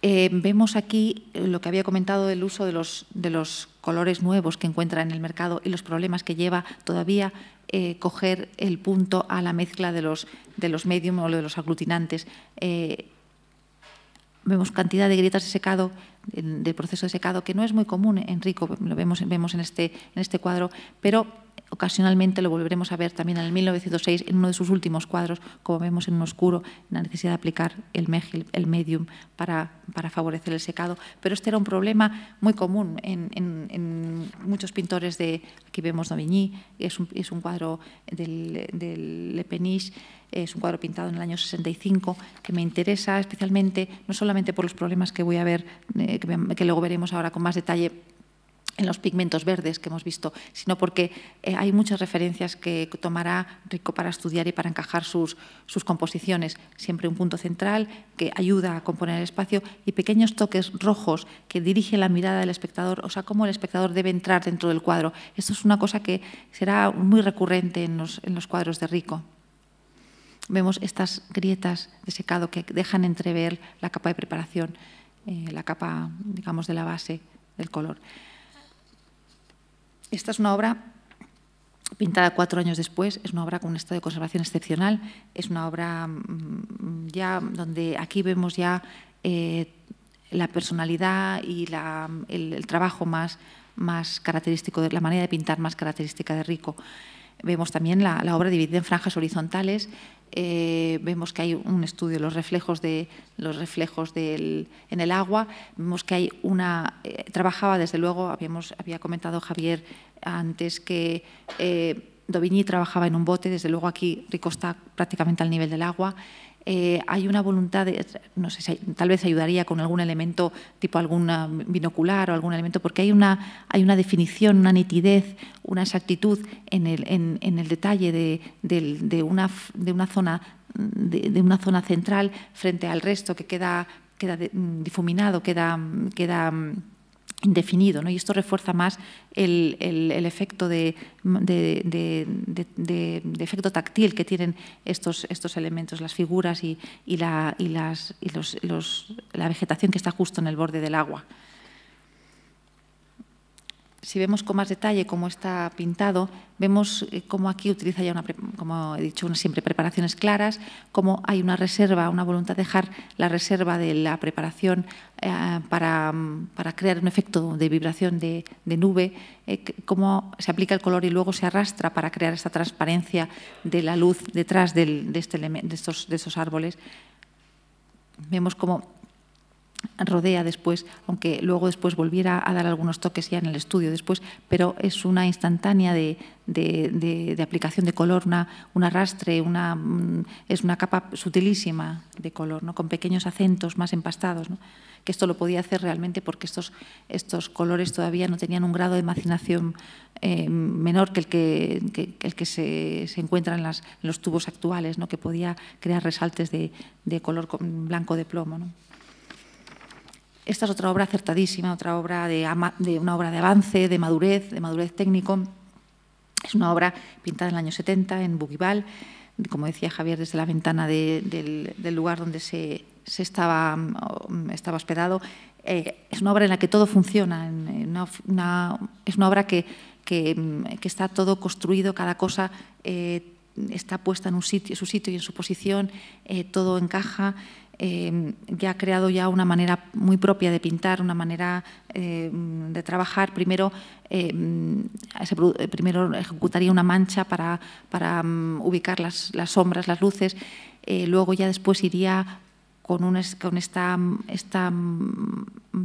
Eh, vemos aquí eh, lo que había comentado del uso de los, de los colores nuevos que encuentra en el mercado y los problemas que lleva todavía eh, coger el punto a la mezcla de los, de los medium o de los aglutinantes. vemos cantidad de grietas de secado, del proceso de secado, que no es muy común Enrico, lo vemos, vemos en, este, en este cuadro, pero Ocasionalmente lo volveremos a ver también en el 1906 en uno de sus últimos cuadros, como vemos en un oscuro, la necesidad de aplicar el, el medium para, favorecer el secado. Pero este era un problema muy común en, muchos pintores de, aquí vemos Novigny, es un, cuadro del, Le Peniche, es un cuadro pintado en el año 65 que me interesa especialmente, no solamente por los problemas que voy a ver, eh, que, que luego veremos ahora con más detalle en los pigmentos verdes que hemos visto, sino porque eh, hay muchas referencias que tomará Rico para estudiar y para encajar sus, composiciones. Siempre un punto central que ayuda a componer el espacio y pequeños toques rojos que dirigen la mirada del espectador, o sea, cómo el espectador debe entrar dentro del cuadro. Esto es una cosa que será muy recurrente en los, cuadros de Rico. Vemos estas grietas de secado que dejan entrever la capa de preparación, eh, la capa, digamos, de la base del color. Esta es una obra pintada cuatro años después, es una obra con un estado de conservación excepcional, es una obra mm, ya donde aquí vemos ya eh, la personalidad y el, trabajo más, más característico, de, la manera de pintar más característica de Rico. Vemos también la obra dividida en franjas horizontales, eh, vemos que hay un estudio de los reflejos, de, los reflejos del, en el agua, vemos que hay una... Eh, trabajaba, desde luego, habíamos, había comentado Javier antes que eh, Dovigny trabajaba en un bote, desde luego aquí Rico está prácticamente al nivel del agua. Eh, hay una voluntad, de, no sé tal vez ayudaría con algún elemento, tipo algún binocular o algún elemento, porque hay una, hay una definición, una nitidez, una exactitud en el, detalle de, una, de, una zona, de, una zona central frente al resto que queda, queda difuminado, queda. queda indefinido. ¿no? Y esto refuerza más el, efecto de, efecto táctil que tienen estos, estos elementos, las figuras y, la, y, las, y los, la vegetación que está justo en el borde del agua si vemos con más detalle cómo está pintado, vemos eh, cómo aquí utiliza ya, una, como he dicho, siempre preparaciones claras, cómo hay una reserva, una voluntad de dejar la reserva de la preparación eh, mm, para, crear un efecto de vibración de, nube, eh, cómo se aplica el color y luego se arrastra para crear esta transparencia de la luz detrás de, este, de, estos, de estos árboles. Vemos cómo rodea después, aunque luego después volviera a dar algunos toques ya en el estudio después, pero es una instantánea de, de, aplicación de color, una, un arrastre, una, mm, es una capa sutilísima de color, ¿no? con pequeños acentos más empastados, ¿no? que esto lo podía hacer realmente porque estos, estos colores todavía no tenían un grado de macinación eh, menor que el que, el que se, se encuentra en, las, los tubos actuales, ¿no? que podía crear resaltes de, color blanco de plomo. ¿no? Esta es otra obra acertadísima, otra obra de, una obra de avance, de madurez, de madurez técnico. Es una obra pintada en el año 70 en Bugival, como decía Javier, desde la ventana del, lugar donde se, estaba, mm, estaba hospedado. Eh, es una obra en la que todo funciona, es una obra mm, que, está todo construido, cada cosa eh, está puesta en su sitio y en su posición, eh, todo encaja. Em, ya ha creado ya una manera muy propia de pintar, una manera em, de trabajar. Primero, em, primero ejecutaría una mancha para, para ubicar las, sombras, las luces. Eh, luego ya después iría con, un, con esta, esta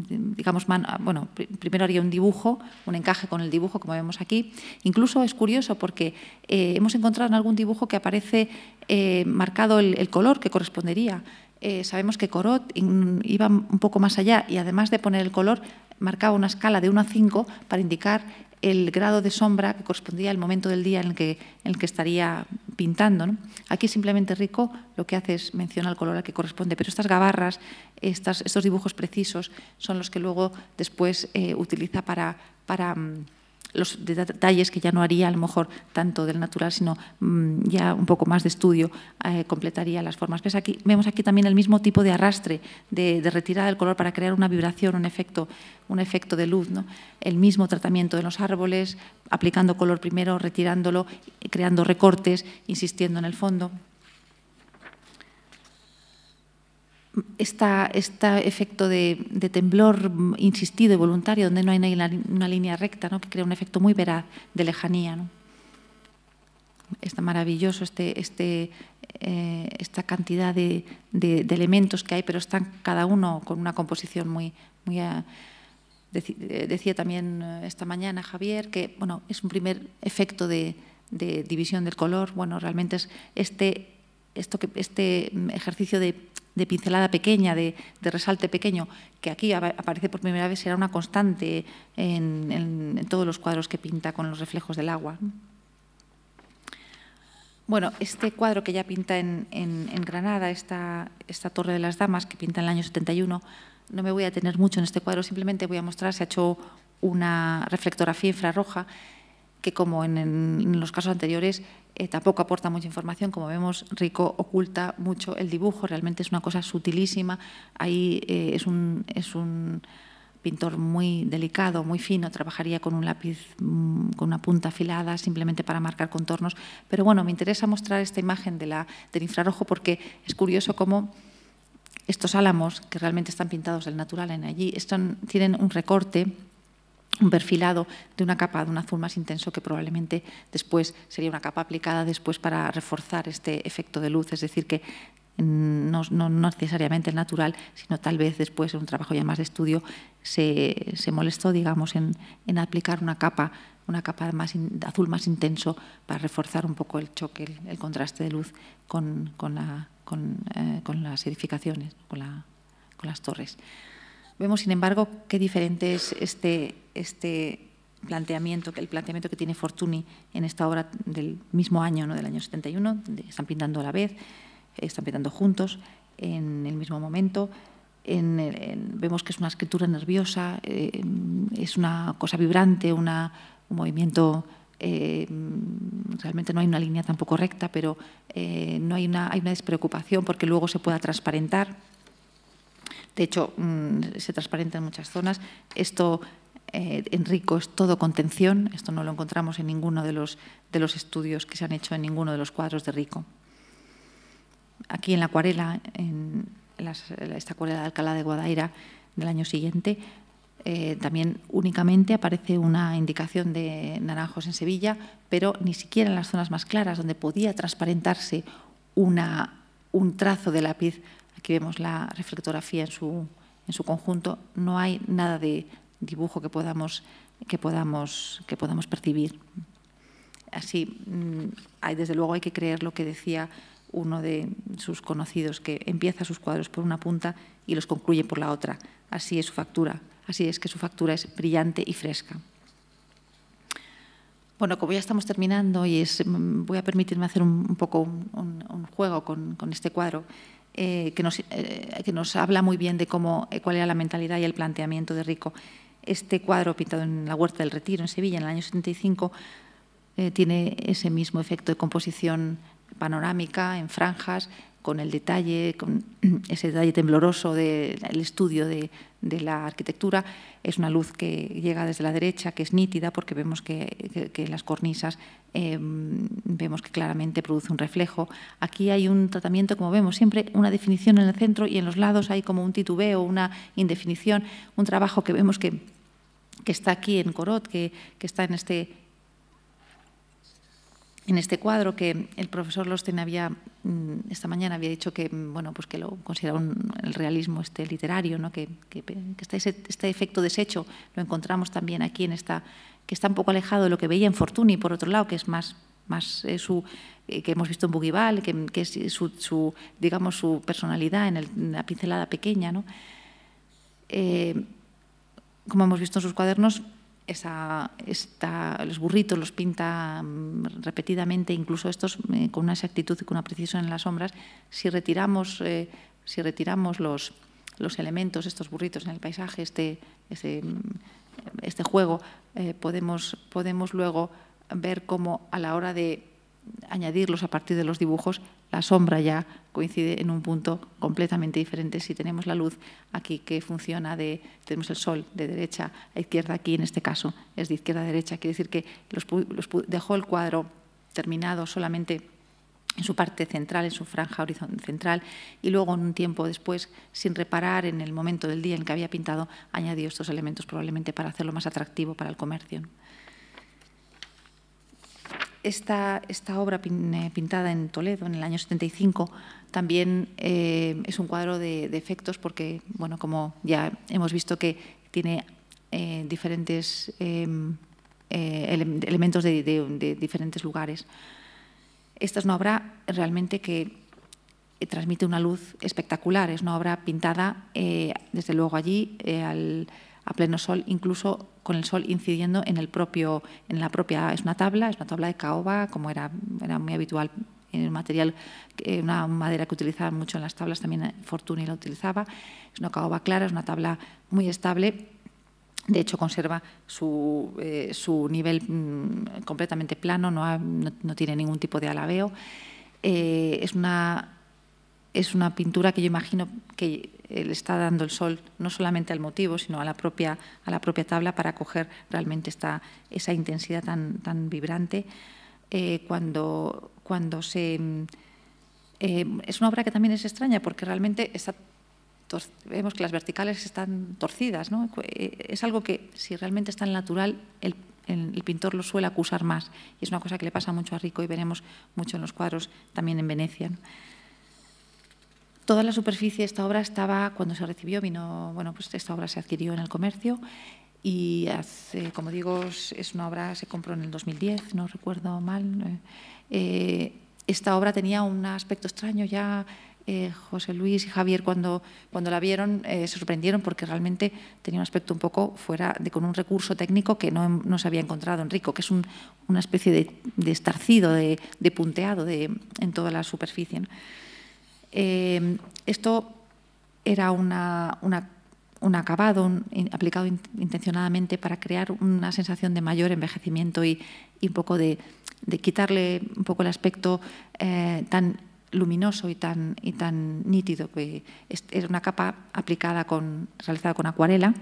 digamos, bueno, primero haría un dibujo, un encaje con el dibujo, como vemos aquí. Incluso es curioso porque eh, hemos encontrado en algún dibujo que aparece eh, marcado el color que correspondería. Eh, sabemos que Corot iba un poco más allá y además de poner el color, marcaba una escala de 1 a 5 para indicar el grado de sombra que correspondía al momento del día en el que, el que estaría pintando. Aquí simplemente Rico lo que hace es mencionar el color al que corresponde, pero estas gabarras, estos dibujos precisos, son los que luego después eh, utiliza para, para mm, los detalles que ya no haría a lo mejor tanto del natural, sino mm, ya un poco más de estudio, eh, completaría las formas. Pues aquí, vemos aquí también el mismo tipo de arrastre, de, de, retirada del color para crear una vibración, un efecto, un efecto de luz, ¿no? el mismo tratamiento de los árboles, aplicando color primero, retirándolo, creando recortes, insistiendo en el fondo. esta, este efecto de, temblor insistido y voluntario, donde no hay una, línea recta, ¿no? que crea un efecto muy veraz de lejanía. Está maravilloso este, este, eh, esta cantidad de, elementos que hay, pero están cada uno con una composición muy... muy ah, eh, decía también eh, esta mañana Javier que bueno, es un primer efecto de, de división del color. Bueno, realmente es este, esto que, este ejercicio de de pincelada pequeña, de, resalte pequeño, que aquí aparece por primera vez, será una constante en, todos los cuadros que pinta con los reflejos del agua. Bueno, este cuadro que ya pinta en, Granada, esta, Torre de las Damas, que pinta en el año 71, no me voy a tener mucho en este cuadro, simplemente voy a mostrar, se ha hecho una reflectografía infrarroja, que como en los casos anteriores eh, tampoco aporta mucha información, como vemos, Rico oculta mucho el dibujo, realmente es una cosa sutilísima, ahí eh, es, un, es, un, pintor muy delicado, muy fino, trabajaría con un lápiz mm, con una punta afilada simplemente para marcar contornos, pero bueno, me interesa mostrar esta imagen de la, del infrarrojo porque es curioso cómo estos álamos, que realmente están pintados del natural en allí, tienen un recorte un perfilado de una capa de un azul más intenso que probablemente después sería una capa aplicada después para reforzar este efecto de luz, es decir, que no, no, necesariamente el natural, sino tal vez después en un trabajo ya más de estudio se, molestó, digamos, en, aplicar una capa, una capa más azul más intenso para reforzar un poco el choque, el, contraste de luz con, la, eh, con, las edificaciones, con, las torres. Vemos, sin embargo, qué diferente es este, este planteamiento, el planteamiento que tiene Fortuny en esta obra del mismo año, del año 71, están pintando a la vez, están pintando juntos en el mismo momento. vemos que es una escritura nerviosa, eh, es una cosa vibrante, un movimiento eh, realmente no hay una línea tampoco recta, pero eh, no hay una, despreocupación porque luego se pueda transparentar. De hecho, mm, se transparenta en muchas zonas. Esto eh, en Rico es todo contención, esto no lo encontramos en ninguno de los, de los estudios que se han hecho en ninguno de los cuadros de Rico. Aquí en la acuarela, en esta acuarela de Alcalá de Guadaira del año siguiente, eh, también únicamente aparece una indicación de naranjos en Sevilla, pero ni siquiera en las zonas más claras, donde podía transparentarse una, un trazo de lápiz, aquí vemos la reflectografía en su, en su conjunto, no hay nada de, dibujo que podamos, que podamos, que podamos percibir. Así, mm, hay, desde luego hay que creer lo que decía uno de sus conocidos, que empieza sus cuadros por una punta y los concluye por la otra. Así es su factura, así es que su factura es brillante y fresca. Bueno, como ya estamos terminando y mm, voy a permitirme hacer un, poco un, juego con, este cuadro eh, que, nos, eh, que, nos, habla muy bien de cómo, eh, cuál era la mentalidad y el planteamiento de Rico. Este cuadro pintado en la Huerta del Retiro, en Sevilla, en el año 75, eh, tiene ese mismo efecto de composición panorámica, en franjas, con el detalle, con ese detalle tembloroso del estudio de, la arquitectura. Es una luz que llega desde la derecha, que es nítida, porque vemos que, las cornisas em, vemos que claramente produce un reflejo. Aquí hay un tratamiento, como vemos, siempre una definición en el centro y en los lados hay como un titubeo, una indefinición, un trabajo que vemos que que está aquí en Corot, que, está en este, en este cuadro que el profesor Losten había mm, esta mañana había dicho que mm, bueno pues que lo considera un, el realismo este literario ¿no? que, este efecto deshecho lo encontramos también aquí en esta que está un poco alejado de lo que veía en Fortuny por otro lado que es más más eh, su eh, que hemos visto en Bugival que, es eh, su, digamos su personalidad en, la pincelada pequeña ¿no? como hemos visto en sus cuadernos, los burritos los pinta mm, repetidamente, incluso estos eh, con una exactitud y con una precisión en las sombras. Si retiramos, eh, si retiramos los, elementos, estos burritos en el paisaje, este, mm, este juego, eh, podemos luego ver cómo a la hora de añadirlos a partir de los dibujos la sombra ya coincide en un punto completamente diferente si tenemos la luz aquí que funciona de, tenemos el sol de derecha a izquierda, aquí en este caso es de izquierda a derecha, quiere decir que los, dejó el cuadro terminado solamente en su parte central, en su franja horizontal central, y luego en un tiempo después, sin reparar en el momento del día en que había pintado, añadió estos elementos probablemente para hacerlo más atractivo para el comercio esta, obra eh, pintada en Toledo en el año 75 también eh, es un cuadro de, efectos porque, bueno, como ya hemos visto que tiene eh, diferentes em, elementos de, diferentes lugares. Esta es una obra realmente que transmite una luz espectacular. Es una obra pintada, desde luego allí, a pleno sol, incluso con el sol incidiendo en el propio, en la propia, es una tabla, es una tabla de caoba, como era, era muy habitual en el material, eh, una madera que utilizaban mucho en las tablas, también eh, Fortuny la utilizaba, es una caoba clara, es una tabla muy estable de hecho, conserva su, eh, su nivel mm, completamente plano, no, no, tiene ningún tipo de alabeo. es una es una pintura que yo imagino que eh, le está dando el sol no solamente al motivo, sino a la propia, a la propia tabla para coger realmente esa intensidad tan, tan vibrante. Eh, cuando, cuando se. Mm, eh, es una obra que también es extraña porque realmente vemos que las verticales están torcidas. ¿no? Es algo que, si realmente es tan natural, el, pintor lo suele acusar más. Y es una cosa que le pasa mucho a Rico y veremos mucho en los cuadros también en Venecia. Toda la superficie de esta obra estaba, cuando se recibió, vino, bueno, pues esta obra se adquirió en el comercio y como digo, es una obra, se compró en el 2010, no recuerdo mal. Eh, eh, esta obra tenía un aspecto extraño ya. Eh, José Luis y Javier cuando, cuando la vieron se sorprendieron porque realmente tenía un aspecto un poco fuera de con un recurso técnico que no, se había encontrado en Rico, que es una especie de, estarcido, de, punteado en toda la superficie. Em, esto era un acabado aplicado intencionadamente para crear una sensación de mayor envejecimiento y, un poco de, quitarle un poco el aspecto eh, tan luminoso y tan, nítido. Que era una capa aplicada con, realizada con acuarela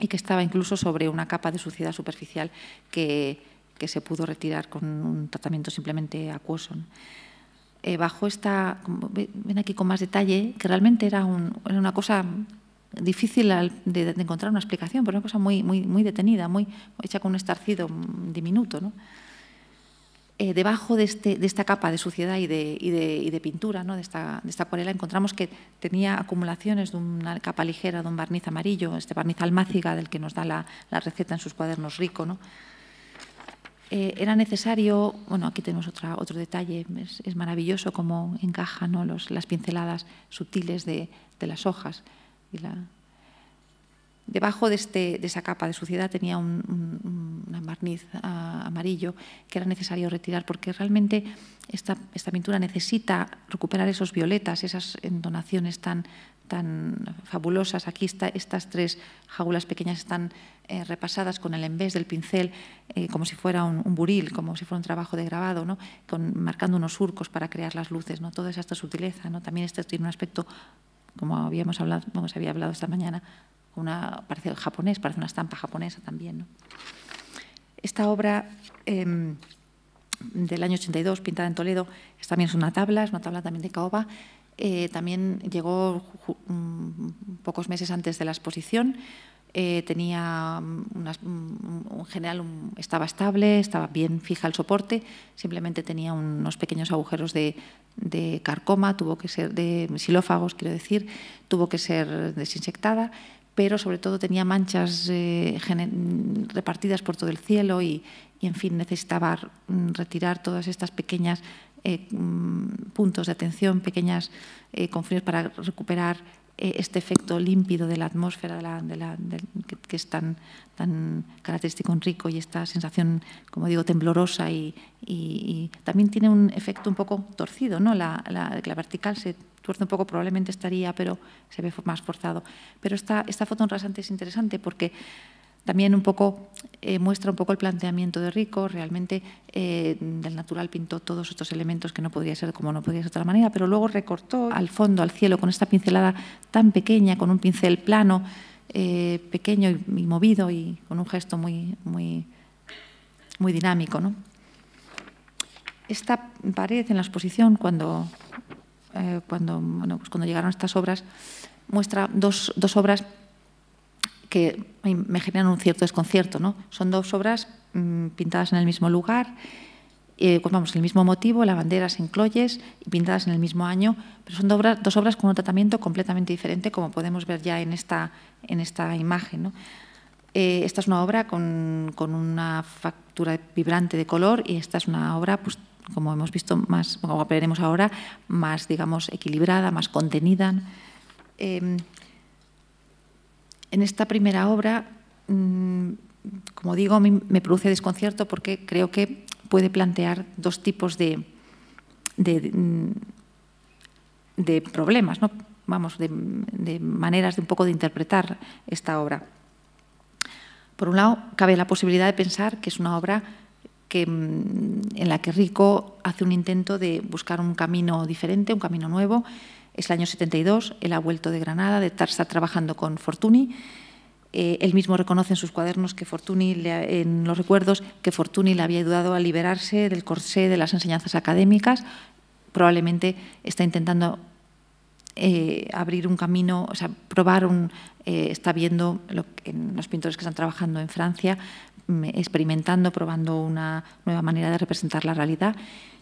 y que estaba incluso sobre una capa de suciedad superficial que, se pudo retirar con un tratamiento simplemente acuoso. Eh, bajo esta, ven aquí con más detalle, que realmente era, una cosa difícil de, encontrar una explicación, pero una cosa muy, muy, muy detenida, muy hecha con un estarcido mm, diminuto. ¿no? Eh, debajo de, este, de, esta capa de suciedad y de, y de pintura, ¿no? esta, de, esta, acuarela, encontramos que tenía acumulaciones de una capa ligera, de un barniz amarillo, este barniz almáciga del que nos da la, la receta en sus cuadernos rico, ¿no? Eh, era necesario, bueno, aquí tenemos otra, otro detalle, es, maravilloso cómo encajan las pinceladas sutiles de, las hojas. Debajo de, este, de, esa capa de suciedad tenía un, un, barniz amarillo que era necesario retirar porque realmente esta, esta, pintura necesita recuperar esos violetas, esas entonaciones tan, tan fabulosas. Aquí está, estas tres jaulas pequeñas están eh, repasadas con el envés del pincel, eh, como si fuera un, buril, como si fuera un trabajo de grabado, ¿no? con, marcando unos surcos para crear las luces, ¿no? toda esta sutileza. ¿no? También este tiene un aspecto, como habíamos hablado, se había hablado esta mañana, una, parece japonés, parece una estampa japonesa también. Esta obra em, del año 82, pintada en Toledo, también es una tabla, es una tabla también de caoba, eh, también llegó mm, pocos meses antes de la exposición, eh, tenía mm, mm, un general estaba estable, estaba bien fija el soporte, simplemente tenía unos pequeños agujeros de, carcoma, tuvo que ser de xilófagos, quiero decir, tuvo que ser desinsectada, pero sobre todo tenía manchas eh, mm, repartidas por todo el cielo y, en fin, necesitaba retirar todas estas pequeñas eh, puntos de atención, pequeñas eh, confines para recuperar eh, este efecto límpido de la atmósfera que, es tan, tan característico en rico y esta sensación, como digo, temblorosa y, también tiene un efecto un poco torcido, ¿no? La, la, vertical se tuerce un poco, probablemente estaría, pero se ve más forzado. Pero esta, esta foto en rasante es interesante porque también un poco eh, muestra un poco el planteamiento de Rico. Realmente eh, del natural pintó todos estos elementos que no podía ser como no podía ser de otra manera, pero luego recortó al fondo, al cielo, con esta pincelada tan pequeña, con un pincel plano, eh, pequeño y, movido y con un gesto muy, muy, muy dinámico. ¿no? Esta pared en la exposición, cuando, pues cuando, llegaron estas obras, muestra dos obras que me generan un cierto desconcierto. ¿no? Son dos obras mm, pintadas en el mismo lugar, eh, pues vamos, el mismo motivo, la bandera sin cloyes, pintadas en el mismo año, pero son dos obras, dos obras, con un tratamiento completamente diferente, como podemos ver ya en esta, en esta imagen. Eh, esta es una obra con, con, una factura vibrante de color y esta es una obra, pues, como hemos visto, más, veremos ahora, más digamos, equilibrada, más contenida. Em, en esta primera obra, mm, como digo, me produce desconcierto porque creo que puede plantear dos tipos de, mm, problemas, ¿no? vamos, de, maneras de un poco de interpretar esta obra. Por un lado, cabe la posibilidad de pensar que es una obra mm, en la que Rico hace un intento de buscar un camino diferente, un camino nuevo, es el año 72, él ha vuelto de Granada, de trabajando con Fortuny. Eh, él mismo reconoce en sus cuadernos que Fortuny, en los recuerdos, que Fortuny le había ayudado a liberarse del corsé de las enseñanzas académicas. Probablemente está intentando eh, abrir un camino, o sea, probar un, eh, está viendo lo, en los pintores que están trabajando en Francia, mm, experimentando, probando una nueva manera de representar la realidad.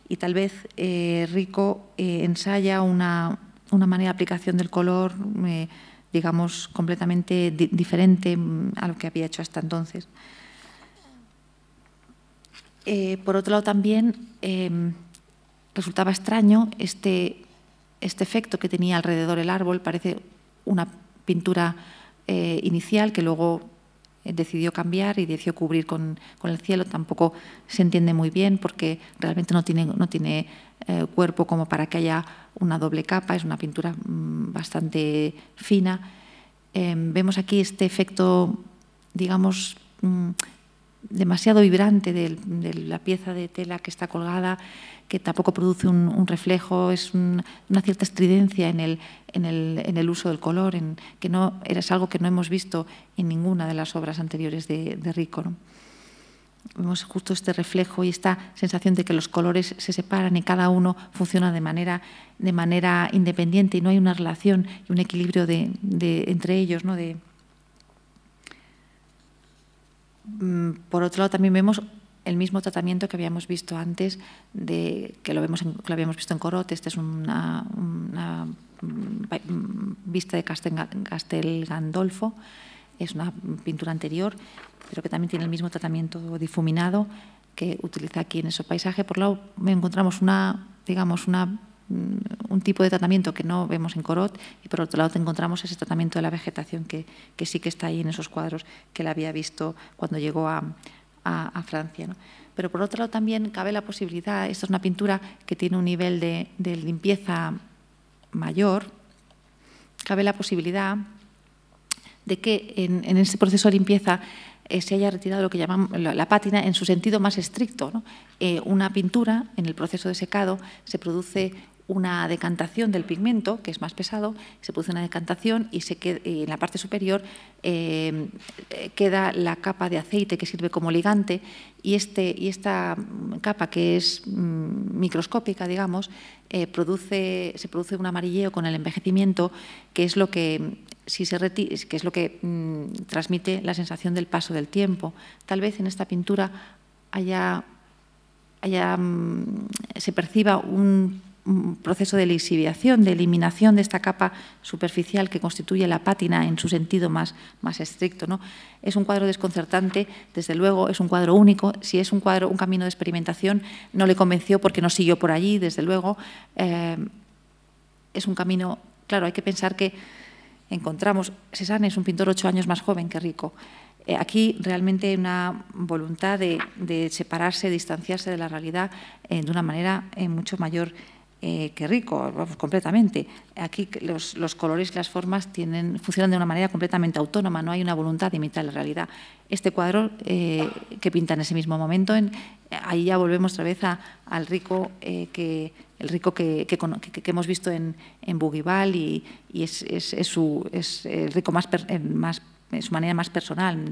Y tal vez Rico ensaya una, una manera de aplicación del color, eh, digamos, completamente diferente mm, a lo que había hecho hasta entonces. Eh, por otro lado, también em, resultaba extraño este, este efecto que tenía alrededor el árbol. Parece una pintura eh, inicial que luego eh, decidió cambiar y decidió cubrir con, el cielo. Tampoco se entiende muy bien porque realmente no tiene, no tiene eh, cuerpo como para que haya una doble capa, es una pintura mm, bastante fina. Em, vemos aquí este efecto, digamos, mm, demasiado vibrante de la pieza de tela que está colgada que tampoco produce un, reflejo, es una cierta estridencia en el, uso del color, que no, es algo que no hemos visto en ninguna de las obras anteriores de, Rico. Vemos justo este reflejo y esta sensación de que los colores se separan y cada uno funciona de manera, de manera independiente y no hay una relación y un equilibrio entre ellos, ¿no? De, mm, por otro lado, también vemos el mismo tratamiento que habíamos visto antes, de, que, lo vemos lo habíamos visto en Corot, Esta es una, mm, vista de Castel, Gandolfo, es una pintura anterior, pero que también tiene el mismo tratamiento difuminado que utiliza aquí en ese paisaje. Por lado encontramos una, digamos, una, mm, un tipo de tratamiento que no vemos en Corot y por otro lado encontramos ese tratamiento de la vegetación que, que sí que está ahí en esos cuadros que la había visto cuando llegó a, a, Francia. Pero por otro lado también cabe la posibilidad, esta es una pintura que tiene un nivel de, limpieza mayor, cabe la posibilidad de que en, este ese proceso de limpieza eh, se haya retirado lo que llamamos la, pátina en su sentido más estricto. Eh, una pintura, en el proceso de secado, se produce una decantación del pigmento, que es más pesado, se produce una decantación y, se en la parte superior eh, queda la capa de aceite que sirve como ligante y, este, y esta capa que es mm, microscópica, digamos, eh, produce, se produce un amarilleo con el envejecimiento, que es lo que, si se que, es lo que mm, transmite la sensación del paso del tiempo. Tal vez en esta pintura haya, haya, mm, se perciba un un proceso de lixiviación, de eliminación de esta capa superficial que constituye la pátina en su sentido más, más estricto. ¿no? Es un cuadro desconcertante, desde luego, es un cuadro único. Si es un cuadro, un camino de experimentación, no le convenció porque no siguió por allí, desde luego. Eh, es un camino, claro, hay que pensar que encontramos, César es un pintor ocho años más joven que Rico. Eh, aquí realmente hay una voluntad de, separarse, distanciarse de la realidad eh, de una manera mucho mayor eh, qué rico, completamente. Aquí los, colores y las formas tienen, funcionan de una manera completamente autónoma, no hay una voluntad de imitar la realidad. Este cuadro eh, que pinta en ese mismo momento, ahí ya volvemos otra vez al rico eh, que rico que, hemos visto en, en Bugival y, es, su, el rico más, su manera más personal.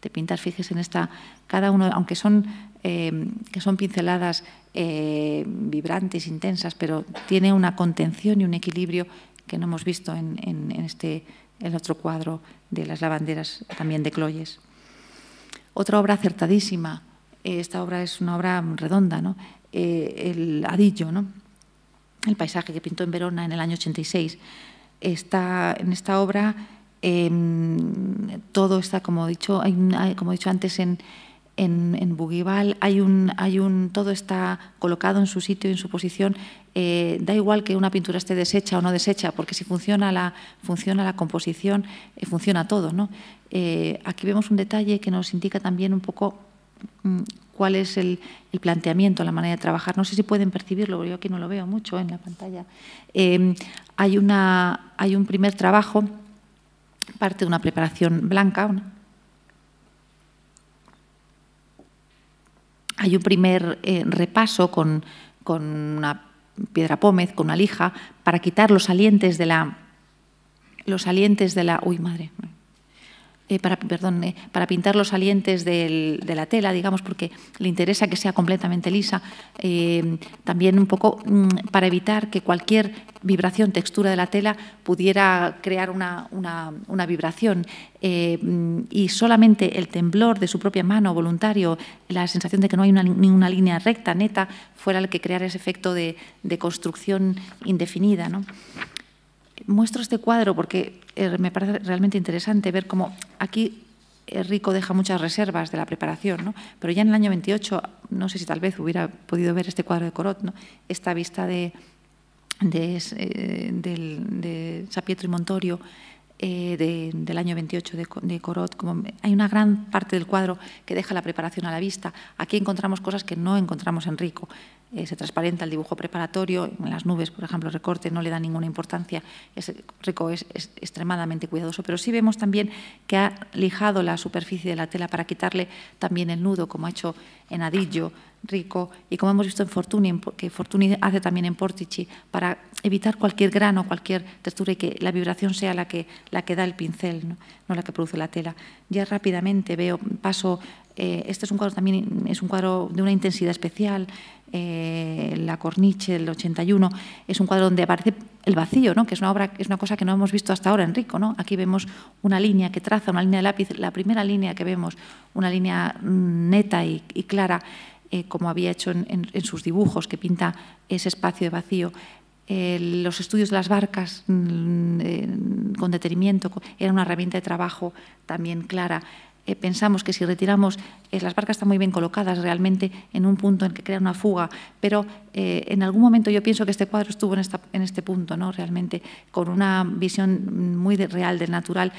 Te pintas, fíjese en esta, cada uno, aunque son Em, que son pinceladas eh, vibrantes, intensas, pero tiene una contención y un equilibrio que no hemos visto en, en, este, otro cuadro de las lavanderas también de Cloyes. Otra obra acertadísima, eh, esta obra es una obra redonda, ¿no? Eh, el Adillo, el paisaje que pintó en Verona en el año 86. Está, en esta obra em, todo está, como dicho, como he dicho antes, en, en, Bugival, hay un, todo está colocado en su sitio, en su posición. Eh, da igual que una pintura esté deshecha o no deshecha, porque si funciona la, funciona la composición, eh, funciona todo. Eh, aquí vemos un detalle que nos indica también un poco mm, cuál es el, planteamiento, la manera de trabajar. No sé si pueden percibirlo, yo aquí no lo veo mucho en la pantalla. Em, hay, una, hay un primer trabajo, parte de una preparación blanca, hay un primer eh, repaso con, con, una piedra pómez, con una lija, para quitar los salientes de la... Los salientes de la... Uy, madre, eh, para, perdón, eh, para pintar los salientes de la tela, digamos, porque le interesa que sea completamente lisa. Eh, también un poco mm, para evitar que cualquier vibración, textura de la tela pudiera crear una, vibración. Mm, y solamente el temblor de su propia mano voluntario, la sensación de que no hay una, ninguna línea recta, neta, fuera el que creara ese efecto de, construcción indefinida. ¿no? muestro este cuadro porque eh, me parece realmente interesante ver cómo aquí eh, Rico deja muchas reservas de la preparación, ¿no? pero ya en el año 28, no sé si tal vez hubiera podido ver este cuadro de Corot, esta vista de, de, eh, y Montorio del año 28 de, de, Corot. Como hay una gran parte del cuadro que deja la preparación a la vista. Aquí encontramos cosas que no encontramos en Rico. Eh, se transparenta el dibujo preparatorio, en las nubes, por ejemplo, recorte no le da ninguna importancia, Rico es, extremadamente cuidadoso, pero sí vemos también que ha lijado la superficie de la tela para quitarle también el nudo, como ha hecho en Adillo, Rico, y como hemos visto en Fortuny, que Fortuny hace también en Portici, para evitar cualquier grano, cualquier textura y que la vibración sea la que, la que da el pincel, ¿no? la que produce la tela. Ya rápidamente veo, paso, eh, este es un cuadro también, es un cuadro de una intensidad especial, eh, la Corniche del 81, es un cuadro donde aparece el vacío, ¿no? que es una obra, es una cosa que no hemos visto hasta ahora en Rico. ¿no? Aquí vemos una línea que traza, una línea de lápiz, la primera línea que vemos, una línea mm, neta y, clara, eh, como había hecho en, sus dibujos, que pinta ese espacio de vacío. Eh, los estudios de las barcas mm, con detenimiento era una herramienta de trabajo también clara. Eh, pensamos que si retiramos, eh, las barcas están muy bien colocadas realmente en un punto en que crea una fuga, pero eh, en algún momento yo pienso que este cuadro estuvo en, este punto, ¿no? realmente con una visión muy real del natural,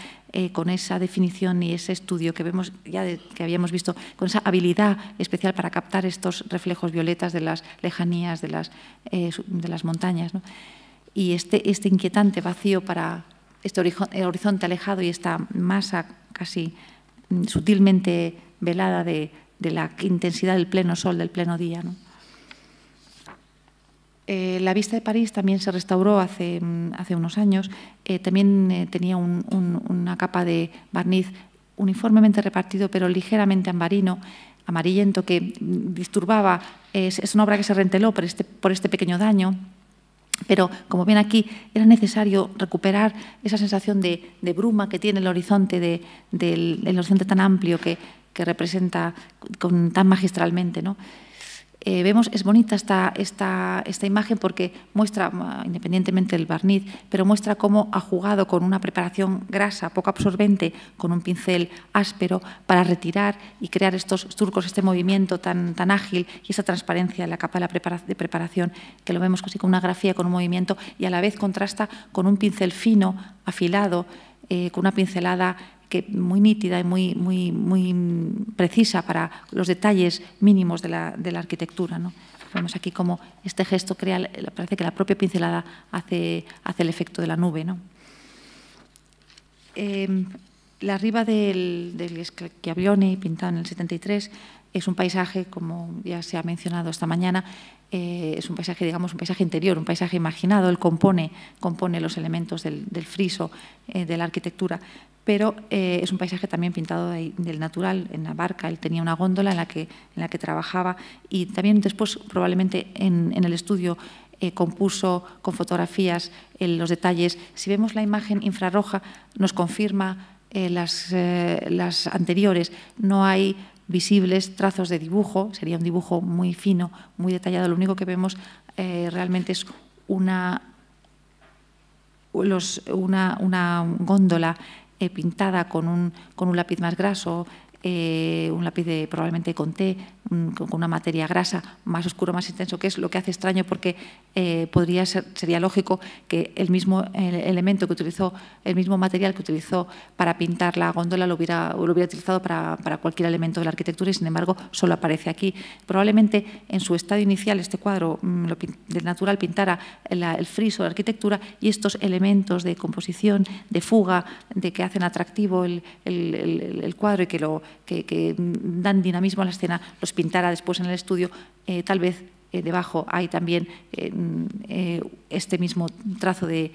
con esa definición y ese estudio que, vemos, ya que habíamos visto, con esa habilidad especial para captar estos reflejos violetas de las lejanías, de las, de las montañas. Y este, este inquietante vacío para este horizonte alejado y esta masa casi sutilmente velada de, la intensidad del pleno sol, del pleno día. Eh, la vista de París también se restauró hace, mm, hace unos años, eh, también eh, tenía una capa de barniz uniformemente repartido, pero ligeramente ambarino, amarillento, que mm, disturbaba. Es, una obra que se renteló por este, por este pequeño daño. Pero, como ven aquí, era necesario recuperar esa sensación de, bruma que tiene el horizonte, del, horizonte tan amplio que, representa tan magistralmente. ¿no? Eh, vemos, es bonita esta, esta, esta, imagen porque muestra, independientemente del barniz, pero muestra cómo ha jugado con una preparación grasa, poco absorbente, con un pincel áspero, para retirar y crear estos surcos, este movimiento tan, tan ágil y esa transparencia en la capa de, preparación, que lo vemos casi con una grafía, con un movimiento, y a la vez contrasta con un pincel fino, afilado, eh, con una pincelada que muy nítida y muy, muy, muy precisa para los detalles mínimos de la, arquitectura. Vemos aquí cómo este gesto crea, parece que la propia pincelada hace, hace el efecto de la nube. Em, la arriba del, del Schiavione, pintado en el 73, es un paisaje, como ya se ha mencionado esta mañana, eh, es un paisaje, digamos, un paisaje interior, un paisaje imaginado, él compone, compone los elementos del, friso, eh, de la arquitectura, pero eh, es un paisaje también pintado del natural, en la barca. Él tenía una góndola en la que, en la que trabajaba y también después, probablemente en, el estudio, eh, compuso con fotografías eh, los detalles. Si vemos la imagen infrarroja, nos confirma las, anteriores. No hay visibles trazos de dibujo, sería un dibujo muy fino, muy detallado. Lo único que vemos realmente es una, una góndola eh, pintada con un, con un lápiz más graso, eh, un lápiz probablemente con té, con una materia grasa más oscuro, más intenso, que es lo que hace extraño porque eh, podría ser, sería lógico que el mismo elemento que utilizó, el mismo material que utilizó para pintar la góndola lo hubiera, lo hubiera utilizado para, cualquier elemento de la arquitectura y sin embargo solo aparece aquí. Probablemente en su estado inicial este cuadro mm, del natural pintara el friso, de la arquitectura y estos elementos de composición, de fuga, de que hacen atractivo el cuadro y que lo que, dan dinamismo a la escena, los pintara después en el estudio, eh, tal vez eh, debajo hay también eh, este mismo trazo de,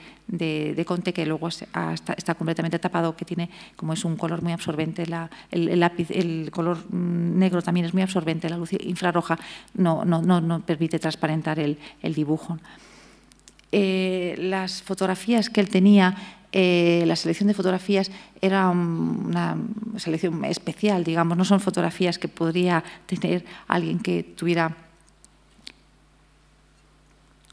conte que luego ah, está, completamente tapado, que tiene, como es un color muy absorbente, el, color mm, negro también es muy absorbente, la luz infrarroja no, no, permite transparentar el, dibujo. las fotografías que él tenía eh, la selección de fotografías era una selección especial, digamos, no son fotografías que podría tener alguien que tuviera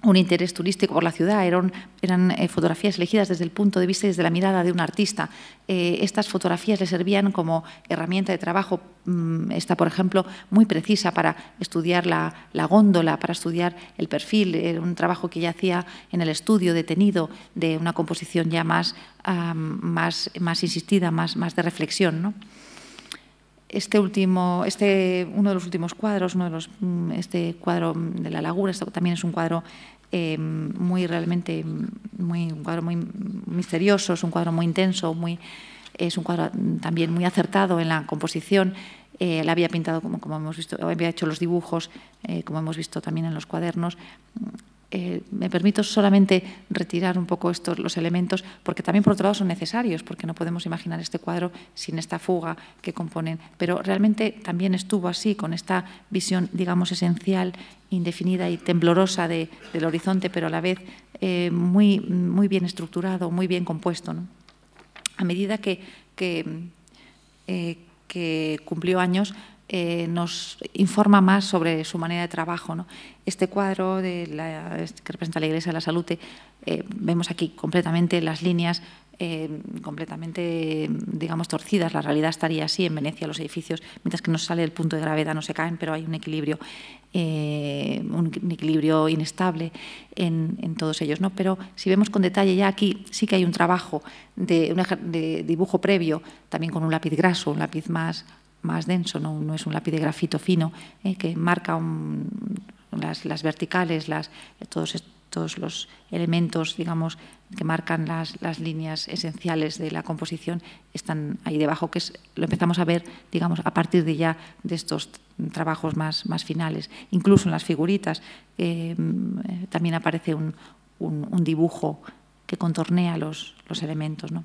un interés turístico por la ciudad, eran, eh, fotografías elegidas desde el punto de vista y desde la mirada de un artista. Eh, estas fotografías le servían como herramienta de trabajo, mm, esta por ejemplo muy precisa para estudiar la, góndola, para estudiar el perfil, un trabajo que ya hacía en el estudio detenido de una composición ya más, más, más insistida, más, más de reflexión. ¿no? este último, este, uno de los últimos cuadros, mm, este cuadro de la laguna, también es un cuadro eh, muy realmente, mm, muy, un cuadro muy misterioso, es un cuadro muy intenso, muy, es un cuadro también muy acertado en la composición. Eh, la había pintado, como, como hemos visto, había hecho los dibujos, eh, como hemos visto también en los cuadernos, eh, me permito solamente retirar un poco estos los elementos, porque también por otro lado son necesarios, porque no podemos imaginar este cuadro sin esta fuga que componen. Pero realmente también estuvo así, con esta visión, digamos, esencial, indefinida y temblorosa del horizonte, pero a la vez eh, muy, muy bien estructurado, muy bien compuesto. A medida que, que eh, cumplió años, eh, nos informa más sobre su manera de trabajo. Este cuadro este, que representa la Iglesia de la Salute, eh, vemos aquí completamente las líneas eh, completamente, digamos, torcidas. La realidad estaría así en Venecia, los edificios, mientras que no sale el punto de gravedad, no se caen, pero hay un equilibrio, un equilibrio inestable en, todos ellos. ¿no? Pero si vemos con detalle ya aquí, sí que hay un trabajo de dibujo previo, también con un lápiz graso, un lápiz más, más denso, no, es un lápiz de grafito fino eh, que marca las, verticales, las, todos los elementos, digamos, que marcan las, líneas esenciales de la composición están ahí debajo, que lo empezamos a ver, digamos, a partir de ya de estos trabajos más, más finales. Incluso en las figuritas eh, también aparece un, dibujo que contornea los, los elementos, ¿no?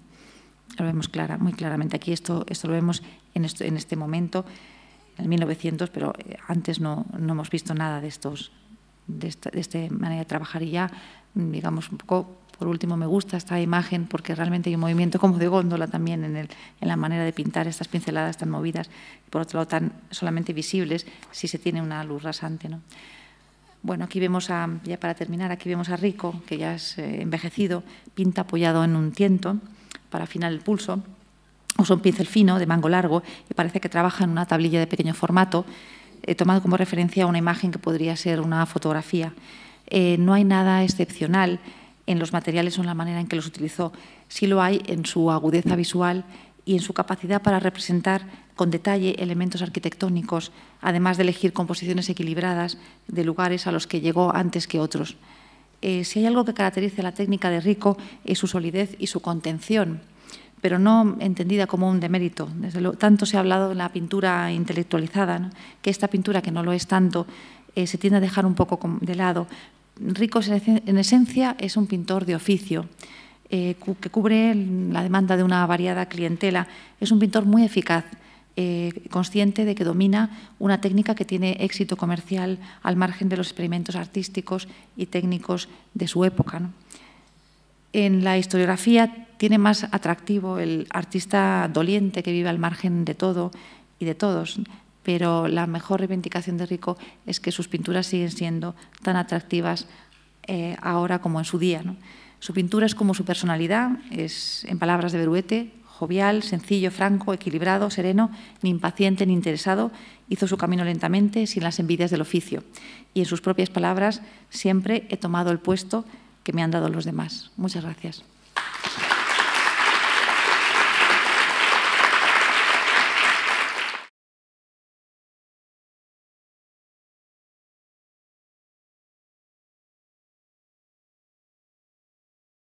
Lo vemos clara, muy claramente. Aquí esto, esto lo vemos en, en este momento, en 1900, pero eh, antes no, no hemos visto nada de estos de esta, de esta manera de trabajar y ya, digamos, un poco por último, me gusta esta imagen porque realmente hay un movimiento como de góndola también en, el, en, la manera de pintar estas pinceladas tan movidas por otro lado tan solamente visibles si se tiene una luz rasante. ¿no? Bueno, aquí vemos, ya para terminar, aquí vemos a Rico, que ya es eh, envejecido, pinta apoyado en un tiento para afinar el pulso, usa un pincel fino de mango largo y parece que trabaja en una tablilla de pequeño formato, eh, tomado como referencia una imagen que podría ser una fotografía. Eh, no hay nada excepcional en los materiales o en la manera en que los utilizó. Sí lo hay en su agudeza visual y en su capacidad para representar con detalle elementos arquitectónicos, además de elegir composiciones equilibradas de lugares a los que llegó antes que otros. Eh, si hay algo que caracteriza la técnica de Rico es su solidez y su contención, pero no entendida como un demérito. Desde lo, tanto se ha hablado de la pintura intelectualizada, que esta pintura, que no lo es tanto, eh, se tiende a dejar un poco de lado. Rico, en esencia, es un pintor de oficio. Eh, que cubre la demanda de una variada clientela. Es un pintor muy eficaz eh, consciente de que domina una técnica que tiene éxito comercial al margen de los experimentos artísticos y técnicos de su época. En la historiografía tiene más atractivo el artista doliente que vive al margen de todo y de todos, pero la mejor reivindicación de Rico es que sus pinturas siguen siendo tan atractivas eh, ahora como en su día. Su pintura es como su personalidad, es, en palabras de Beruete, Jovial, sencillo, franco, equilibrado, sereno, ni impaciente ni interesado, hizo su camino lentamente, sin las envidias del oficio. Y en sus propias palabras, siempre he tomado el puesto que me han dado los demás. Muchas gracias.